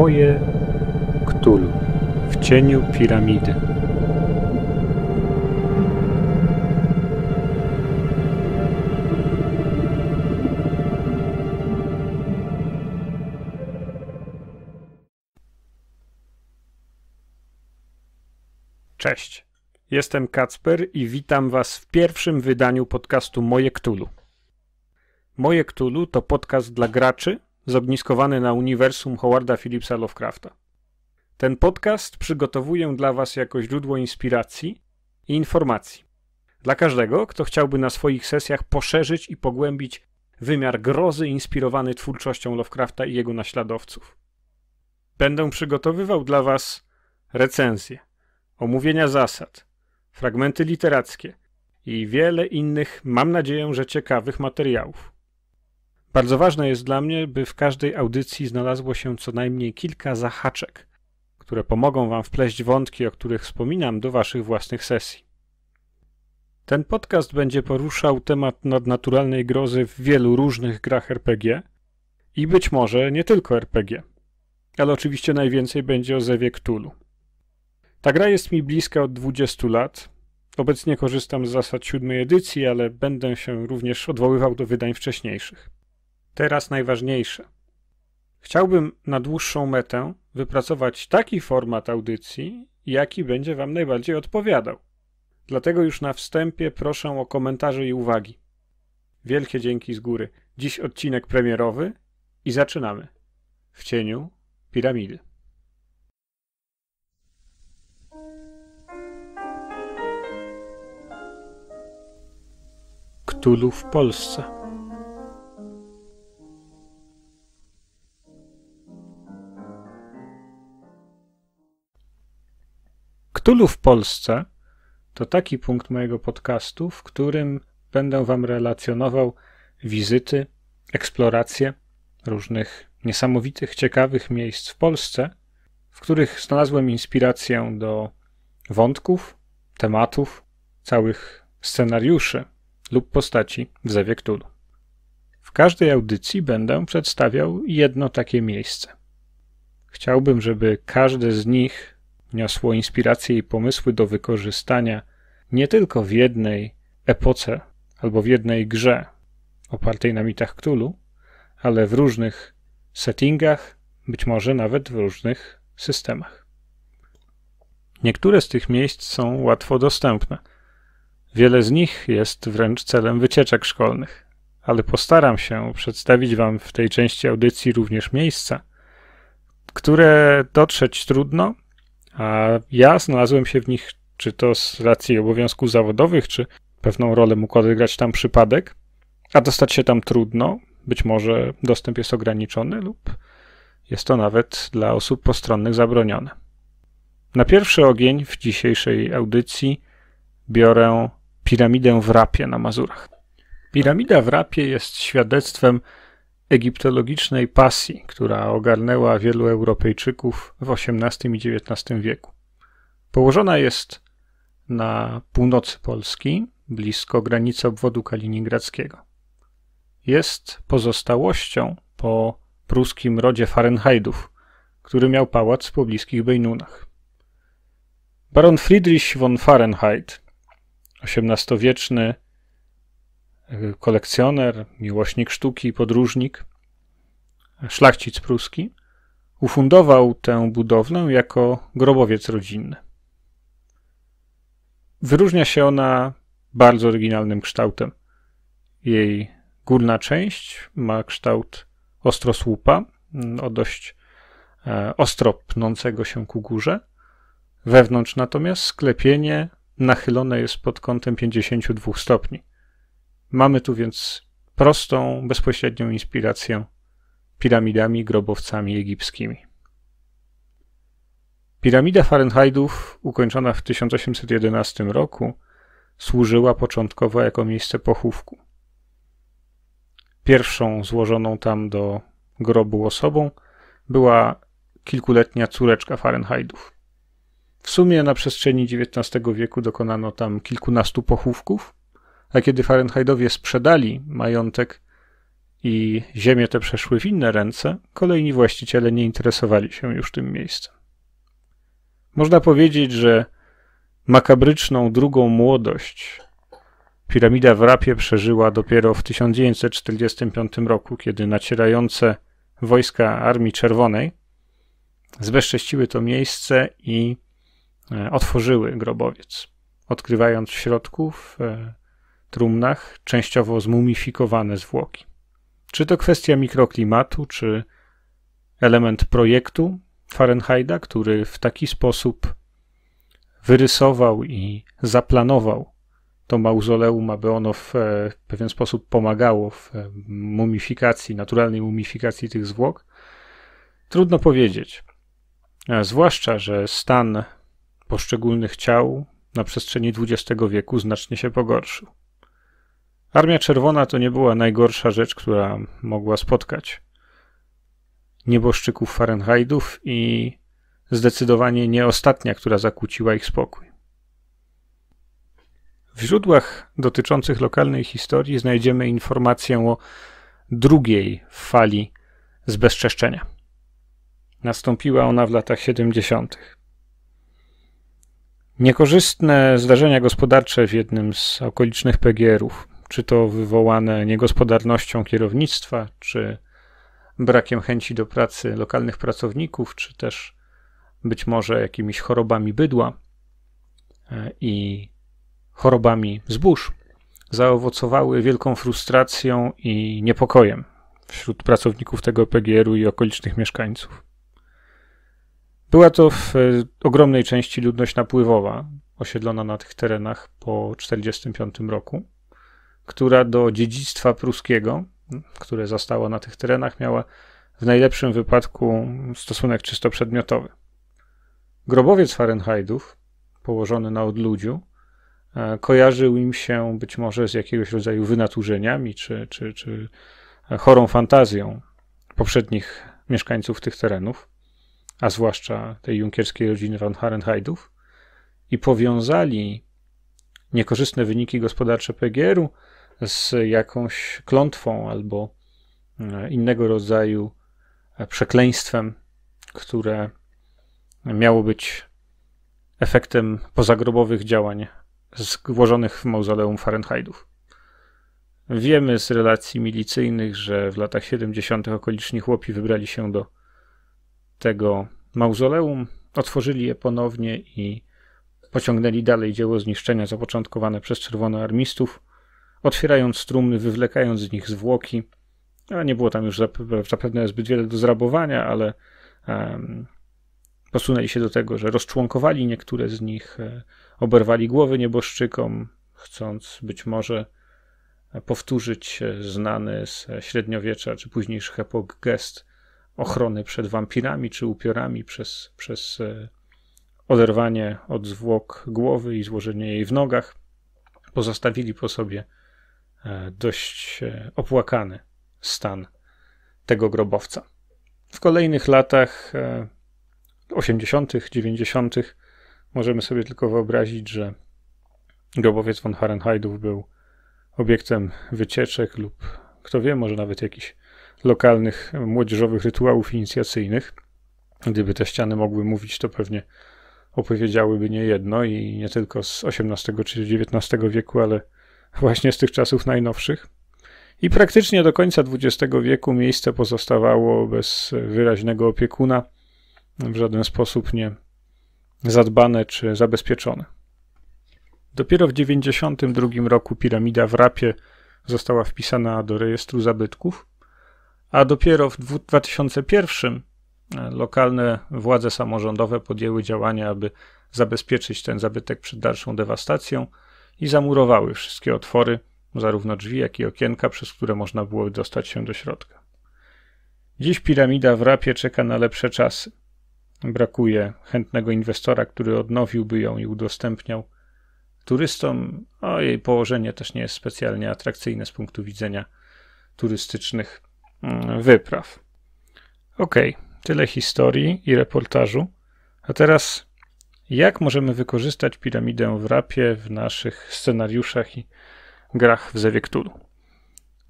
Moje Ktulu w cieniu piramidy. Cześć. Jestem Kacper i witam Was w pierwszym wydaniu podcastu Moje Ktulu. Moje Ktulu to podcast dla graczy, zogniskowany na uniwersum Howarda Phillipsa Lovecrafta. Ten podcast przygotowuję dla Was jako źródło inspiracji i informacji. Dla każdego, kto chciałby na swoich sesjach poszerzyć i pogłębić wymiar grozy inspirowany twórczością Lovecrafta i jego naśladowców. Będę przygotowywał dla Was recenzje, omówienia zasad, fragmenty literackie i wiele innych, mam nadzieję, że ciekawych materiałów. Bardzo ważne jest dla mnie, by w każdej audycji znalazło się co najmniej kilka zahaczek, które pomogą Wam wpleść wątki, o których wspominam, do Waszych własnych sesji. Ten podcast będzie poruszał temat nadnaturalnej grozy w wielu różnych grach RPG i być może nie tylko RPG, ale oczywiście najwięcej będzie o Zewie Cthulhu. Ta gra jest mi bliska od 20 lat. Obecnie korzystam z zasad siódmej edycji, ale będę się również odwoływał do wydań wcześniejszych. Teraz najważniejsze. Chciałbym na dłuższą metę wypracować taki format audycji, jaki będzie Wam najbardziej odpowiadał. Dlatego już na wstępie proszę o komentarze i uwagi. Wielkie dzięki z góry. Dziś odcinek premierowy i zaczynamy. W cieniu piramidy. Ktulu w Polsce. Cthulhu w Polsce to taki punkt mojego podcastu, w którym będę Wam relacjonował wizyty, eksploracje różnych niesamowitych, ciekawych miejsc w Polsce, w których znalazłem inspirację do wątków, tematów, całych scenariuszy lub postaci w Zewie W każdej audycji będę przedstawiał jedno takie miejsce. Chciałbym, żeby każde z nich niosło inspiracje i pomysły do wykorzystania nie tylko w jednej epoce albo w jednej grze opartej na mitach Cthulhu, ale w różnych settingach, być może nawet w różnych systemach. Niektóre z tych miejsc są łatwo dostępne. Wiele z nich jest wręcz celem wycieczek szkolnych, ale postaram się przedstawić Wam w tej części audycji również miejsca, które dotrzeć trudno, a ja znalazłem się w nich, czy to z racji obowiązków zawodowych, czy pewną rolę mógł odegrać tam przypadek, a dostać się tam trudno, być może dostęp jest ograniczony lub jest to nawet dla osób postronnych zabronione. Na pierwszy ogień w dzisiejszej audycji biorę piramidę w Rapie na Mazurach. Piramida w Rapie jest świadectwem egiptologicznej pasji, która ogarnęła wielu Europejczyków w XVIII i XIX wieku. Położona jest na północy Polski, blisko granicy obwodu kaliningradzkiego. Jest pozostałością po pruskim rodzie Fahrenheitów, który miał pałac w pobliskich Bejnunach. Baron Friedrich von Fahrenheit, XVIII-wieczny kolekcjoner, miłośnik sztuki, podróżnik, szlachcic pruski, ufundował tę budowlę jako grobowiec rodzinny. Wyróżnia się ona bardzo oryginalnym kształtem. Jej górna część ma kształt ostrosłupa mm, o dość e, ostro pnącego się ku górze. Wewnątrz natomiast sklepienie nachylone jest pod kątem 52 stopni. Mamy tu więc prostą, bezpośrednią inspirację piramidami grobowcami egipskimi. Piramida Fahrenheitów, ukończona w 1811 roku, służyła początkowo jako miejsce pochówku. Pierwszą złożoną tam do grobu osobą była kilkuletnia córeczka Fahrenheitów. W sumie na przestrzeni XIX wieku dokonano tam kilkunastu pochówków, a kiedy Fahrenheitowie sprzedali majątek i ziemie te przeszły w inne ręce, kolejni właściciele nie interesowali się już tym miejscem. Można powiedzieć, że makabryczną drugą młodość piramida w Rapie przeżyła dopiero w 1945 roku, kiedy nacierające wojska Armii Czerwonej zbezcześciły to miejsce i e, otworzyły grobowiec, odkrywając w środku w e, trumnach częściowo zmumifikowane zwłoki. Czy to kwestia mikroklimatu, czy element projektu Fahrenheita, który w taki sposób wyrysował i zaplanował to mauzoleum, aby ono w e, pewien sposób pomagało w e, mumifikacji, naturalnej mumifikacji tych zwłok? Trudno powiedzieć. E, zwłaszcza, że stan poszczególnych ciał na przestrzeni XX wieku znacznie się pogorszył. Armia Czerwona to nie była najgorsza rzecz, która mogła spotkać nieboszczyków Fahrenheitów i zdecydowanie nie ostatnia, która zakłóciła ich spokój. W źródłach dotyczących lokalnej historii znajdziemy informację o drugiej fali zbezczeszczenia. Nastąpiła ona w latach 70. Niekorzystne zdarzenia gospodarcze w jednym z okolicznych PGR-ów czy to wywołane niegospodarnością kierownictwa, czy brakiem chęci do pracy lokalnych pracowników, czy też być może jakimiś chorobami bydła e, i chorobami zbóż, zaowocowały wielką frustracją i niepokojem wśród pracowników tego PGR-u i okolicznych mieszkańców. Była to w e, ogromnej części ludność napływowa, osiedlona na tych terenach po 1945 roku która do dziedzictwa pruskiego, które zostało na tych terenach, miała w najlepszym wypadku stosunek czysto przedmiotowy. Grobowiec Fahrenheitów, położony na odludziu, e, kojarzył im się być może z jakiegoś rodzaju wynaturzeniami czy, czy, czy chorą fantazją poprzednich mieszkańców tych terenów, a zwłaszcza tej junkierskiej rodziny van Fahrenheitów, i powiązali niekorzystne wyniki gospodarcze PGR-u z jakąś klątwą albo e, innego rodzaju e, przekleństwem, które miało być efektem pozagrobowych działań zgłożonych w mauzoleum Fahrenheitów. Wiemy z relacji milicyjnych, że w latach 70. okoliczni chłopi wybrali się do tego mauzoleum, otworzyli je ponownie i pociągnęli dalej dzieło zniszczenia zapoczątkowane przez czerwonoarmistów otwierając trumny, wywlekając z nich zwłoki. A nie było tam już zapewne zbyt wiele do zrabowania, ale posunęli się do tego, że rozczłonkowali niektóre z nich, e, oberwali głowy nieboszczykom, chcąc być może e, powtórzyć e, znany z średniowiecza czy późniejszych epok gest ochrony przed wampirami czy upiorami przez, przez oderwanie od zwłok głowy i złożenie jej w nogach. Pozostawili po sobie E, dość e, opłakany stan tego grobowca. W kolejnych latach 80., e, 90. możemy sobie tylko wyobrazić, że grobowiec von Harenheidów był obiektem wycieczek lub kto wie, może nawet jakichś lokalnych młodzieżowych rytuałów inicjacyjnych. Gdyby te ściany mogły mówić, to pewnie opowiedziałyby niejedno i nie tylko z XVIII czy XIX wieku, ale właśnie z tych czasów najnowszych. I praktycznie do końca XX wieku miejsce pozostawało bez wyraźnego opiekuna, w żaden sposób nie zadbane czy zabezpieczone. Dopiero w 1992 roku piramida w Rapie została wpisana do rejestru zabytków, a dopiero w 2001 e, lokalne władze samorządowe podjęły działania, aby zabezpieczyć ten zabytek przed dalszą dewastacją – i zamurowały wszystkie otwory, zarówno drzwi, jak i okienka, przez które można było dostać się do środka. Dziś piramida w rapie czeka na lepsze czasy. Brakuje chętnego inwestora, który odnowiłby ją i udostępniał turystom, a jej położenie też nie jest specjalnie atrakcyjne z punktu widzenia turystycznych mm, wypraw. Ok, tyle historii i reportażu. A teraz jak możemy wykorzystać piramidę w rapie w naszych scenariuszach i grach w Zewie Cthulhu.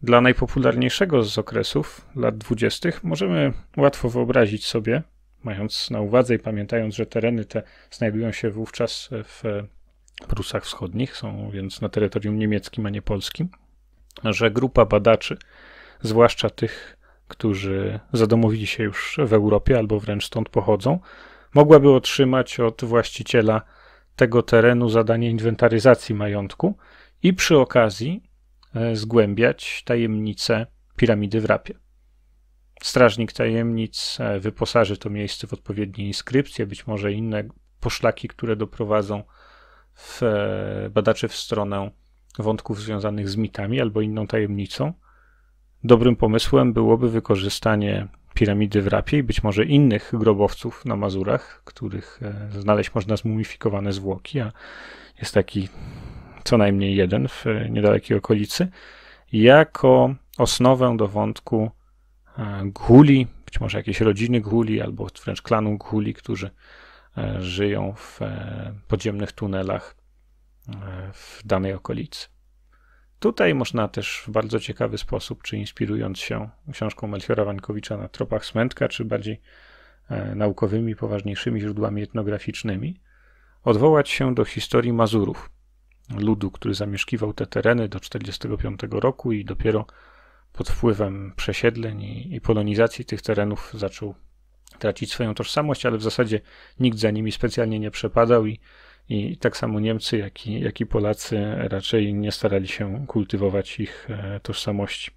Dla najpopularniejszego z okresów lat 20. możemy łatwo wyobrazić sobie, mając na uwadze i pamiętając, że tereny te znajdują się wówczas w Prusach Wschodnich, są więc na terytorium niemieckim, a nie polskim, że grupa badaczy, zwłaszcza tych, którzy zadomowili się już w Europie albo wręcz stąd pochodzą, mogłaby otrzymać od właściciela tego terenu zadanie inwentaryzacji majątku i przy okazji e, zgłębiać tajemnice piramidy w Rapie. Strażnik tajemnic e, wyposaży to miejsce w odpowiednie inskrypcje, być może inne poszlaki, które doprowadzą w e, badaczy w stronę wątków związanych z mitami albo inną tajemnicą. Dobrym pomysłem byłoby wykorzystanie piramidy w Rapie i być może innych grobowców na Mazurach, których e, znaleźć można zmumifikowane zwłoki, a jest taki co najmniej jeden w e, niedalekiej okolicy, jako osnowę do wątku e, Guli, być może jakiejś rodziny Guli albo wręcz klanu Guli, którzy żyją w podziemnych tunelach w danej okolicy. Tutaj można też w bardzo ciekawy sposób, czy inspirując się książką Melchiora Wankowicza na tropach Smętka, czy bardziej e, naukowymi, poważniejszymi źródłami etnograficznymi, odwołać się do historii Mazurów, ludu, który zamieszkiwał te tereny do 1945 roku i dopiero pod wpływem przesiedleń i, i polonizacji tych terenów zaczął tracić swoją tożsamość, ale w zasadzie nikt za nimi specjalnie nie przepadał i i tak samo Niemcy, jak i, jak i Polacy raczej nie starali się kultywować ich e, tożsamości.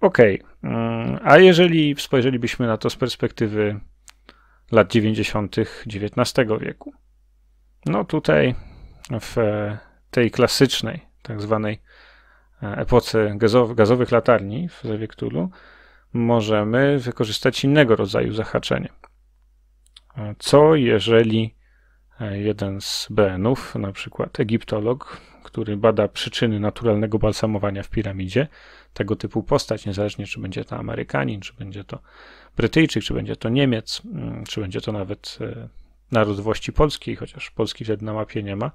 Okej, okay. Mm, a jeżeli spojrzelibyśmy na to z perspektywy lat 90. XIX wieku, no tutaj w e, tej klasycznej, tak zwanej e, epoce gazowych, gazowych latarni w Zawiektulu, możemy wykorzystać innego rodzaju zahaczenie. Co jeżeli E, jeden z BN-ów, na przykład egiptolog, który bada przyczyny naturalnego balsamowania w piramidzie. Tego typu postać, niezależnie czy będzie to Amerykanin, czy będzie to Brytyjczyk, czy będzie to Niemiec, mm, czy będzie to nawet e, narodowości polskiej, chociaż Polski wtedy na mapie nie ma.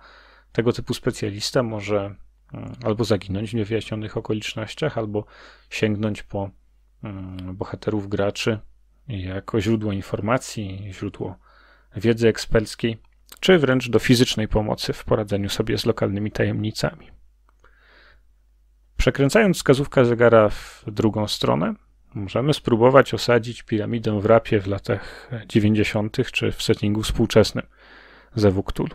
Tego typu specjalista może mm, albo zaginąć w niewyjaśnionych okolicznościach, albo sięgnąć po mm, bohaterów graczy jako źródło informacji, źródło wiedzy eksperckiej czy wręcz do fizycznej pomocy w poradzeniu sobie z lokalnymi tajemnicami. Przekręcając wskazówkę zegara w drugą stronę, możemy spróbować osadzić piramidę w rapie w latach 90. czy w settingu współczesnym ze Wuktulu.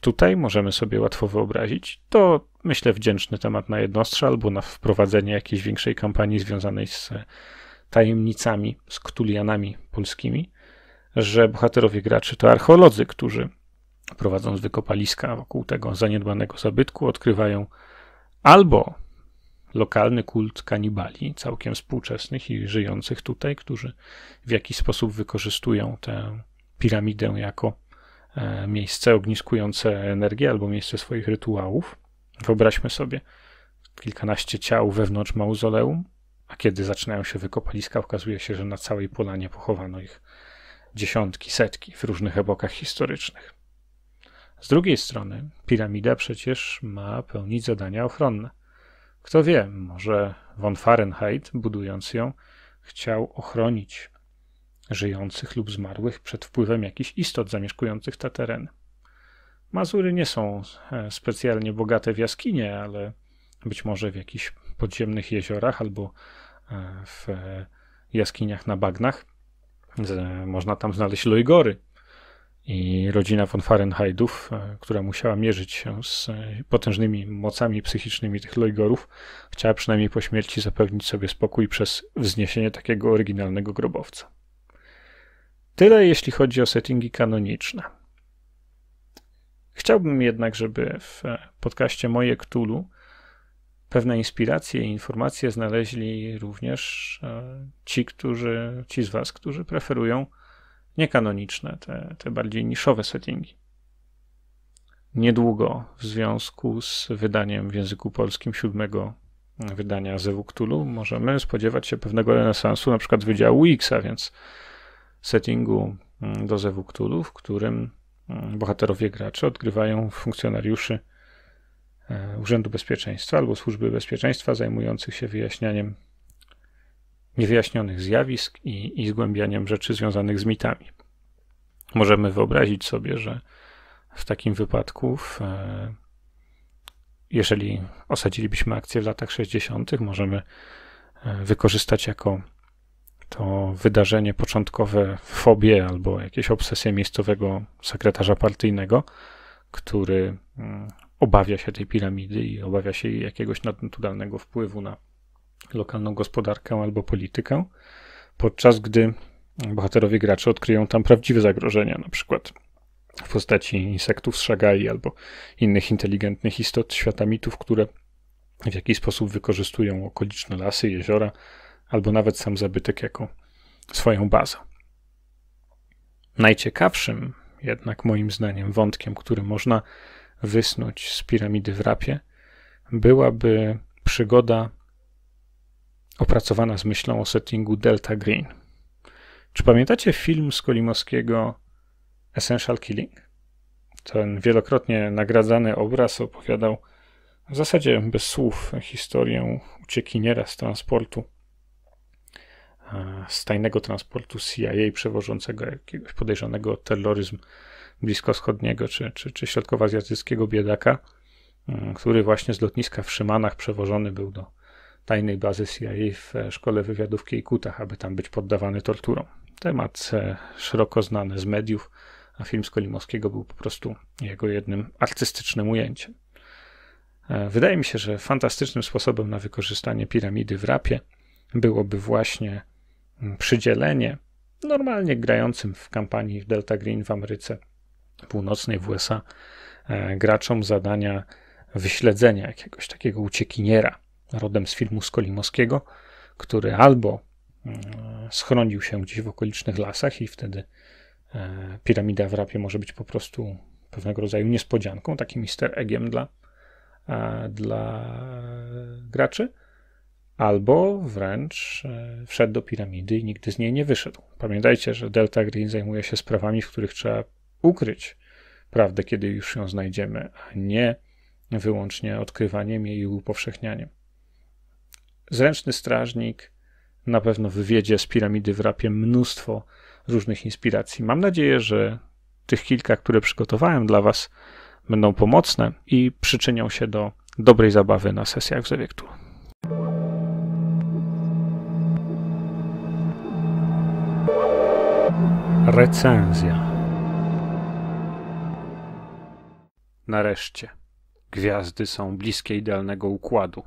Tutaj możemy sobie łatwo wyobrazić, to myślę wdzięczny temat na jednostrze albo na wprowadzenie jakiejś większej kampanii związanej z tajemnicami, z ktulianami polskimi – że bohaterowie graczy to archeolodzy, którzy prowadząc wykopaliska wokół tego zaniedbanego zabytku odkrywają albo lokalny kult kanibali, całkiem współczesnych i żyjących tutaj, którzy w jakiś sposób wykorzystują tę piramidę jako e, miejsce ogniskujące energię albo miejsce swoich rytuałów. Wyobraźmy sobie kilkanaście ciał wewnątrz mauzoleum, a kiedy zaczynają się wykopaliska, okazuje się, że na całej polanie pochowano ich dziesiątki, setki w różnych epokach historycznych. Z drugiej strony, piramida przecież ma pełnić zadania ochronne. Kto wie, może von Fahrenheit, budując ją, chciał ochronić żyjących lub zmarłych przed wpływem jakichś istot zamieszkujących te tereny. Mazury nie są e, specjalnie bogate w jaskinie, ale być może w jakichś podziemnych jeziorach albo e, w e, jaskiniach na bagnach można tam znaleźć Lojgory i rodzina von Fahrenheitów, e, która musiała mierzyć się z e, potężnymi mocami psychicznymi tych Lojgorów, chciała przynajmniej po śmierci zapewnić sobie spokój przez wzniesienie takiego oryginalnego grobowca. Tyle jeśli chodzi o settingi kanoniczne. Chciałbym jednak, żeby w e, podcaście Moje Ktulu pewne inspiracje i informacje znaleźli również e, ci, którzy, ci z Was, którzy preferują niekanoniczne, te, te bardziej niszowe settingi. Niedługo w związku z wydaniem w języku polskim siódmego wydania Zewu możemy spodziewać się pewnego renesansu na przykład wydziału X, a więc settingu mm, do Zewu w którym mm, bohaterowie gracze odgrywają funkcjonariuszy E, Urzędu Bezpieczeństwa albo Służby Bezpieczeństwa zajmujących się wyjaśnianiem niewyjaśnionych zjawisk i, i zgłębianiem rzeczy związanych z mitami. Możemy wyobrazić sobie, że w takim wypadku, w, e, jeżeli osadzilibyśmy akcję w latach 60., możemy e, wykorzystać jako to wydarzenie początkowe fobie albo jakieś obsesje miejscowego sekretarza partyjnego, który mm, obawia się tej piramidy i obawia się jej jakiegoś nadnaturalnego wpływu na lokalną gospodarkę albo politykę, podczas gdy bohaterowie graczy odkryją tam prawdziwe zagrożenia, na przykład w postaci insektów z albo innych inteligentnych istot świata mitów, które w jakiś sposób wykorzystują okoliczne lasy, jeziora albo nawet sam zabytek jako swoją bazę. Najciekawszym jednak moim zdaniem wątkiem, który można wysnuć z piramidy w rapie, byłaby przygoda opracowana z myślą o settingu Delta Green. Czy pamiętacie film z Kolimowskiego Essential Killing? Ten wielokrotnie nagradzany obraz opowiadał w zasadzie bez słów historię uciekiniera z transportu, e, z tajnego transportu CIA przewożącego jakiegoś podejrzanego o terroryzm bliskowschodniego czy, czy, czy środkowoazjatyckiego biedaka, mm, który właśnie z lotniska w Szymanach przewożony był do tajnej bazy CIA w e, Szkole Wywiadówki i Kutach, aby tam być poddawany torturom. Temat e, szeroko znany z mediów, a film Skolimowskiego był po prostu jego jednym artystycznym ujęciem. E, wydaje mi się, że fantastycznym sposobem na wykorzystanie piramidy w rapie byłoby właśnie mm, przydzielenie normalnie grającym w kampanii w Delta Green w Ameryce północnej w USA e, graczom zadania wyśledzenia jakiegoś takiego uciekiniera rodem z filmu Skolimowskiego, który albo mm, schronił się gdzieś w okolicznych lasach i wtedy e, piramida w rapie może być po prostu pewnego rodzaju niespodzianką, takim easter eggiem dla, e, dla graczy, albo wręcz wszedł do piramidy i nigdy z niej nie wyszedł. Pamiętajcie, że Delta Green zajmuje się sprawami, w których trzeba ukryć prawdę, kiedy już ją znajdziemy, a nie wyłącznie odkrywaniem jej i upowszechnianiem. Zręczny strażnik na pewno wywiedzie z piramidy w rapie mnóstwo różnych inspiracji. Mam nadzieję, że tych kilka, które przygotowałem dla Was, będą pomocne i przyczynią się do dobrej zabawy na sesjach w obiektu. Recenzja. Nareszcie. Gwiazdy są bliskie idealnego układu.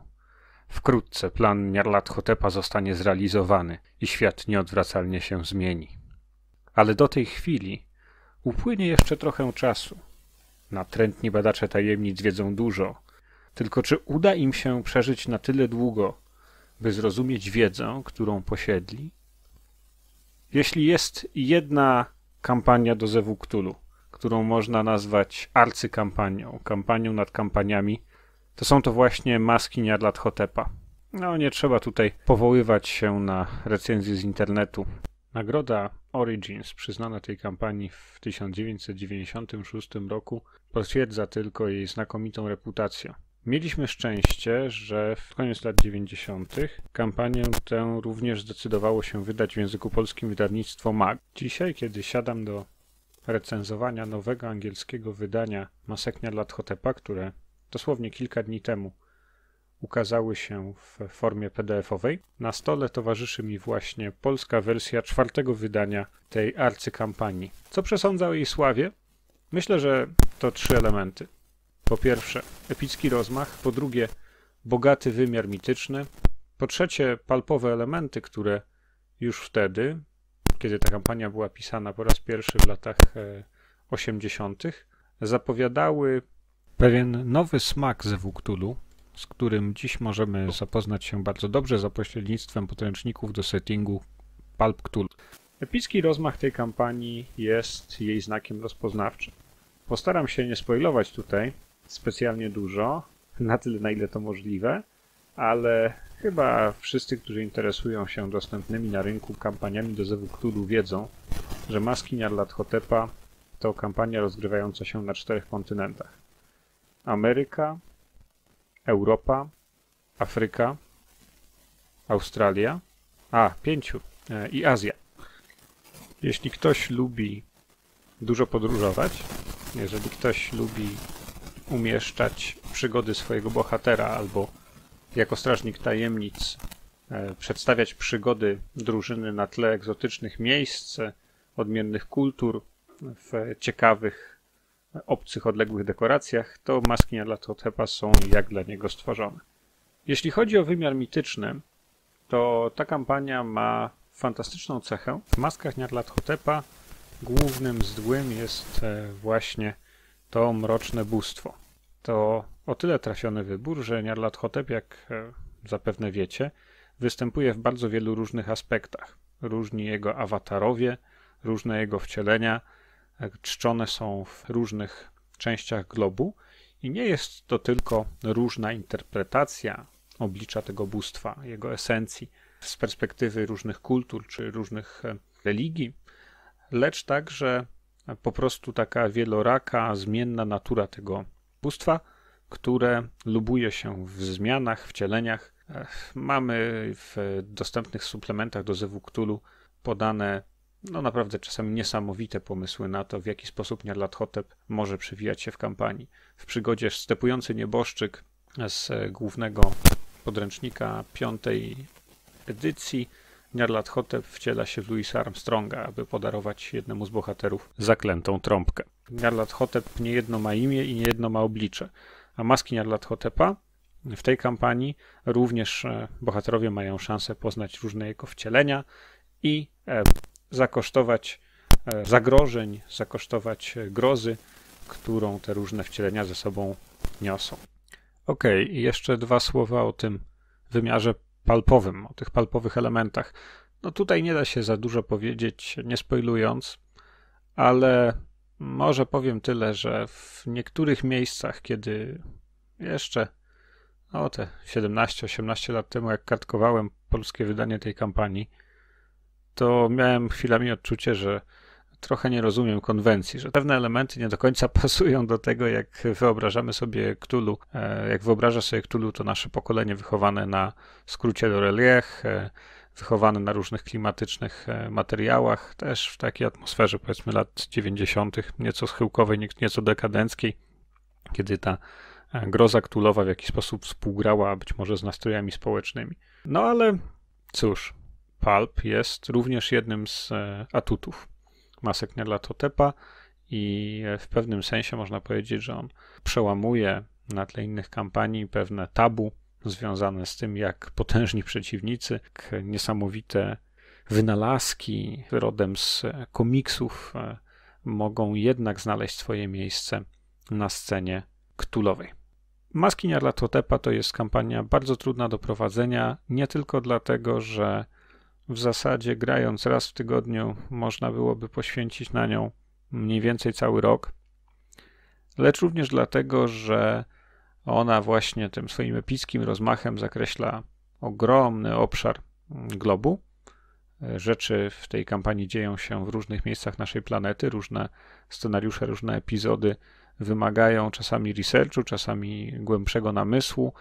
Wkrótce plan Nyarlathotepa zostanie zrealizowany i świat nieodwracalnie się zmieni. Ale do tej chwili upłynie jeszcze trochę czasu. Natrętni badacze tajemnic wiedzą dużo, tylko czy uda im się przeżyć na tyle długo, by zrozumieć wiedzę, którą posiedli? Jeśli jest jedna kampania do Zewu Cthulhu, którą można nazwać arcykampanią, kampanią nad kampaniami, to są to właśnie maski Nyarlathotepa. No, nie trzeba tutaj powoływać się na recenzję z internetu. Nagroda Origins przyznana tej kampanii w 1996 roku potwierdza tylko jej znakomitą reputację. Mieliśmy szczęście, że w koniec lat 90. kampanię tę również zdecydowało się wydać w języku polskim wydawnictwo MAG. Dzisiaj, kiedy siadam do recenzowania nowego angielskiego wydania Maseknia Lathotepa, które dosłownie kilka dni temu ukazały się w formie PDF-owej. Na stole towarzyszy mi właśnie polska wersja czwartego wydania tej arcykampanii. Co przesądza o jej sławie? Myślę, że to trzy elementy. Po pierwsze, epicki rozmach, po drugie, bogaty wymiar mityczny, po trzecie, palpowe elementy, które już wtedy, kiedy ta kampania była pisana po raz pierwszy w latach 80., e, zapowiadały pewien nowy smak ze Wuktulu, z którym dziś możemy zapoznać się bardzo dobrze za pośrednictwem podręczników do settingu Palpktul. Cthulhu. Epicki rozmach tej kampanii jest jej znakiem rozpoznawczym. Postaram się nie spoilować tutaj specjalnie dużo, na tyle na ile to możliwe, ale chyba wszyscy, którzy interesują się dostępnymi na rynku kampaniami do Zewu Cthulhu wiedzą, że Maski Nyarlathotepa to kampania rozgrywająca się na czterech kontynentach. Ameryka, Europa, Afryka, Australia, a pięciu e, i Azja. Jeśli ktoś lubi dużo podróżować, jeżeli ktoś lubi umieszczać przygody swojego bohatera albo jako strażnik tajemnic e, przedstawiać przygody drużyny na tle egzotycznych miejsc, odmiennych kultur, w ciekawych, obcych, odległych dekoracjach, to maski dla Latrotepa są jak dla niego stworzone. Jeśli chodzi o wymiar mityczny, to ta kampania ma fantastyczną cechę. W maskach Nyarlathotepa głównym złym jest e, właśnie to mroczne bóstwo. To o tyle trafiony wybór, że Nyarlathotep, jak e, zapewne wiecie, występuje w bardzo wielu różnych aspektach. Różni jego awatarowie, różne jego wcielenia e, czczone są w różnych częściach globu i nie jest to tylko różna interpretacja oblicza tego bóstwa, jego esencji z perspektywy różnych kultur czy różnych e, religii, lecz także po prostu taka wieloraka, zmienna natura tego oszustwa, które lubuje się w zmianach, wcieleniach. Mamy w dostępnych suplementach do Zewu Cthulhu podane no naprawdę czasami niesamowite pomysły na to, w jaki sposób Hotep może przewijać się w kampanii. W przygodzie Stepujący Nieboszczyk z głównego podręcznika piątej edycji Hotep wciela się w Louisa Armstronga, aby podarować jednemu z bohaterów zaklętą trąbkę. nie jedno ma imię i nie jedno ma oblicze, a maski Hotepa w tej kampanii również e, bohaterowie mają szansę poznać różne jego wcielenia i e, zakosztować e, zagrożeń, zakosztować grozy, którą te różne wcielenia ze sobą niosą. Ok, jeszcze dwa słowa o tym wymiarze palpowym, o tych palpowych elementach. No tutaj nie da się za dużo powiedzieć, nie spoilując, ale może powiem tyle, że w niektórych miejscach, kiedy jeszcze o no te 17-18 lat temu, jak kartkowałem polskie wydanie tej kampanii, to miałem chwilami odczucie, że trochę nie rozumiem konwencji, że pewne elementy nie do końca pasują do tego, jak wyobrażamy sobie Cthulhu. E, jak wyobraża sobie Cthulhu, to nasze pokolenie wychowane na skrócie do relief, e, wychowane na różnych klimatycznych e, materiałach, też w takiej atmosferze powiedzmy lat 90., nieco schyłkowej, nieco dekadenckiej, kiedy ta groza ktulowa w jakiś sposób współgrała być może z nastrojami społecznymi. No ale cóż, Pulp jest również jednym z atutów masek Totepa i w pewnym sensie można powiedzieć, że on przełamuje na tle innych kampanii pewne tabu związane z tym, jak potężni przeciwnicy, jak niesamowite wynalazki rodem z komiksów e, mogą jednak znaleźć swoje miejsce na scenie ktulowej. Maski Totepa to jest kampania bardzo trudna do prowadzenia, nie tylko dlatego, że w zasadzie grając raz w tygodniu, można byłoby poświęcić na nią mniej więcej cały rok, lecz również dlatego, że ona właśnie tym swoim epickim rozmachem zakreśla ogromny obszar globu. Rzeczy w tej kampanii dzieją się w różnych miejscach naszej planety, różne scenariusze, różne epizody wymagają czasami researchu, czasami głębszego namysłu,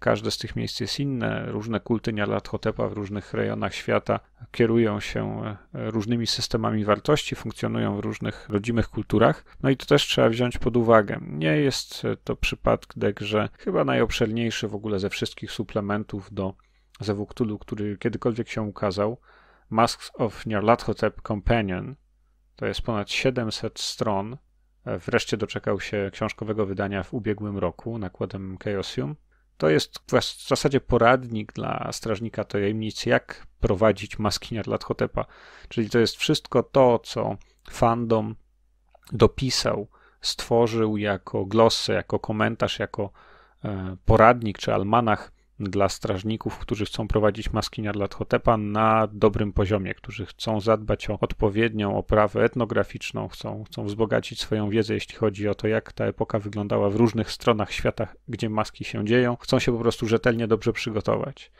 Każde z tych miejsc jest inne. Różne kulty Nyarlathotepa w różnych rejonach świata kierują się e, różnymi systemami wartości, funkcjonują w różnych rodzimych kulturach. No i to też trzeba wziąć pod uwagę. Nie jest e, to przypadek, że chyba najobszerniejszy w ogóle ze wszystkich suplementów do Zewuktulu, który kiedykolwiek się ukazał, Masks of Nialathotep Companion, to jest ponad 700 stron, e, wreszcie doczekał się książkowego wydania w ubiegłym roku nakładem Chaosium. To jest w zasadzie poradnik dla strażnika tajemnic, jak prowadzić dla Nyarlathotepa. Czyli to jest wszystko to, co fandom dopisał, stworzył jako glossę, jako komentarz, jako e, poradnik czy almanach dla strażników, którzy chcą prowadzić maski Nyarlathotepa na dobrym poziomie, którzy chcą zadbać o odpowiednią oprawę etnograficzną, chcą, chcą wzbogacić swoją wiedzę, jeśli chodzi o to, jak ta epoka wyglądała w różnych stronach świata, gdzie maski się dzieją, chcą się po prostu rzetelnie dobrze przygotować.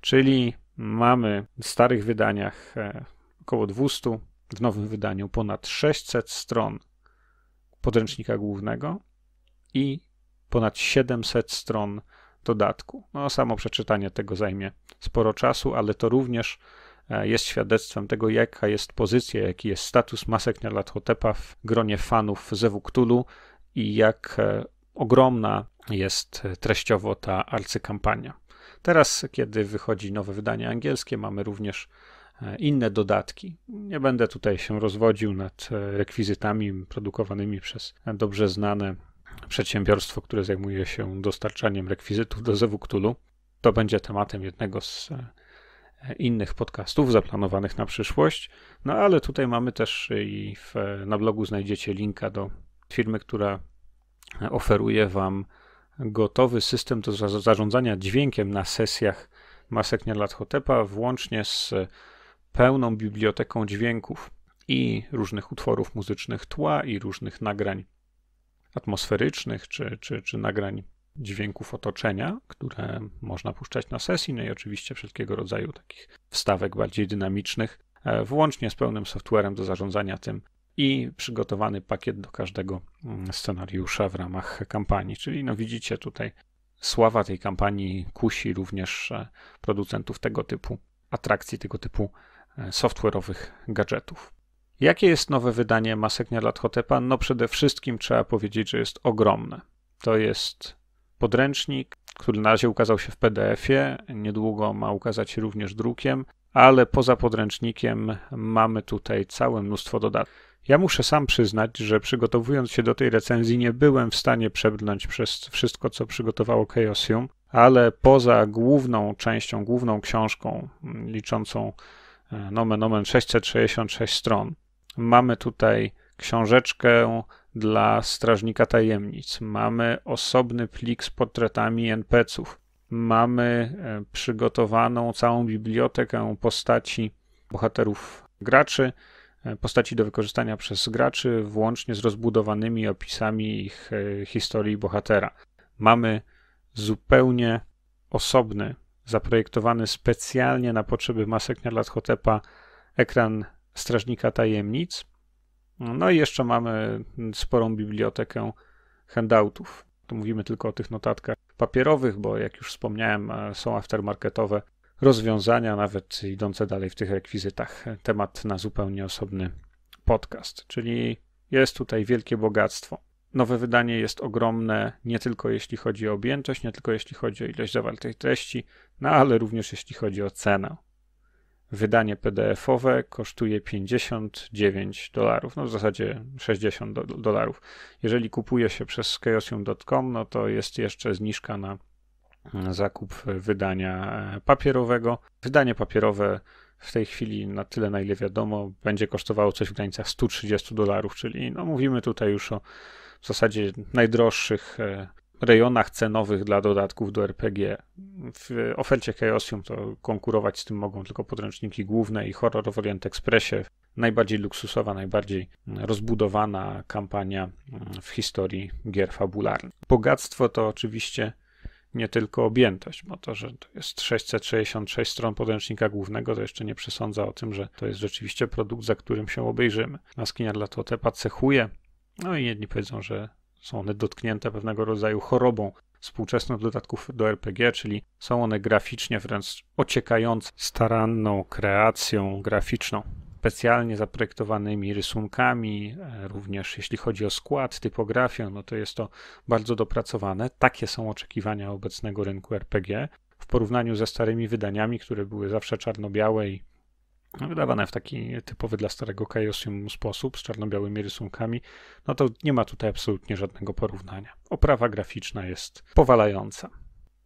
Czyli mamy w starych wydaniach e, około 200, w nowym wydaniu ponad 600 stron podręcznika głównego i ponad 700 stron dodatku. No, samo przeczytanie tego zajmie sporo czasu, ale to również e, jest świadectwem tego, jaka jest pozycja, jaki jest status masek Nyarlathotepa w gronie fanów Zewu i jak e, ogromna jest e, treściowo ta arcykampania. Teraz, kiedy wychodzi nowe wydanie angielskie, mamy również inne dodatki. Nie będę tutaj się rozwodził nad rekwizytami produkowanymi przez dobrze znane przedsiębiorstwo, które zajmuje się dostarczaniem rekwizytów do Zewu Cthulhu. To będzie tematem jednego z e, innych podcastów zaplanowanych na przyszłość. No ale tutaj mamy też i w, na blogu znajdziecie linka do firmy, która oferuje Wam gotowy system do zarządzania dźwiękiem na sesjach Masek Nyarlathotepa, włącznie z pełną biblioteką dźwięków i różnych utworów muzycznych tła i różnych nagrań atmosferycznych czy, czy, czy nagrań dźwięków otoczenia, które można puszczać na sesji, no i oczywiście wszelkiego rodzaju takich wstawek bardziej dynamicznych, e, włącznie z pełnym softwarem do zarządzania tym i przygotowany pakiet do każdego mm, scenariusza w ramach kampanii. Czyli no widzicie tutaj sława tej kampanii kusi również e, producentów tego typu atrakcji, tego typu e, software'owych gadżetów. Jakie jest nowe wydanie Maseknia Lathotepa? No przede wszystkim trzeba powiedzieć, że jest ogromne. To jest podręcznik, który na razie ukazał się w PDF-ie, niedługo ma ukazać się również drukiem, ale poza podręcznikiem mamy tutaj całe mnóstwo dodatków. Ja muszę sam przyznać, że przygotowując się do tej recenzji nie byłem w stanie przebrnąć przez wszystko, co przygotowało Chaosium, ale poza główną częścią, główną książką mm, liczącą e, nomen omen 666 stron, Mamy tutaj książeczkę dla Strażnika Tajemnic, mamy osobny plik z portretami NPC-ów, mamy e, przygotowaną całą bibliotekę postaci bohaterów graczy, e, postaci do wykorzystania przez graczy, włącznie z rozbudowanymi opisami ich e, historii bohatera. Mamy zupełnie osobny, zaprojektowany specjalnie na potrzeby masek Nyarlathotepa ekran Strażnika Tajemnic. No i jeszcze mamy sporą bibliotekę handoutów. Tu mówimy tylko o tych notatkach papierowych, bo jak już wspomniałem, e, są aftermarketowe rozwiązania, nawet idące dalej w tych rekwizytach. Temat na zupełnie osobny podcast, czyli jest tutaj wielkie bogactwo. Nowe wydanie jest ogromne, nie tylko jeśli chodzi o objętość, nie tylko jeśli chodzi o ilość zawartych treści, no ale również jeśli chodzi o cenę. Wydanie PDF-owe kosztuje 59 dolarów, no w zasadzie 60 dolarów. Jeżeli kupuje się przez chaosium.com, no to jest jeszcze zniżka na zakup wydania e, papierowego. Wydanie papierowe w tej chwili, na tyle na ile wiadomo, będzie kosztowało coś w granicach 130 dolarów, czyli no mówimy tutaj już o w zasadzie najdroższych e, rejonach cenowych dla dodatków do RPG. W ofercie Chaosium to konkurować z tym mogą tylko podręczniki główne i Horror w Orient Expressie. Najbardziej luksusowa, najbardziej rozbudowana kampania mm, w historii gier fabularnych. Bogactwo to oczywiście nie tylko objętość, bo to, że to jest 666 stron podręcznika głównego, to jeszcze nie przesądza o tym, że to jest rzeczywiście produkt, za którym się obejrzymy. Maskinia dla Totepa cechuje, no i jedni powiedzą, że są one dotknięte pewnego rodzaju chorobą współczesnych dodatków do RPG, czyli są one graficznie wręcz ociekające staranną kreacją graficzną, specjalnie zaprojektowanymi rysunkami, e, również jeśli chodzi o skład, typografię, no to jest to bardzo dopracowane. Takie są oczekiwania obecnego rynku RPG w porównaniu ze starymi wydaniami, które były zawsze czarno-białe i no, wydawane w taki typowy dla starego Kaiosium sposób, z czarno-białymi rysunkami, no to nie ma tutaj absolutnie żadnego porównania. Oprawa graficzna jest powalająca.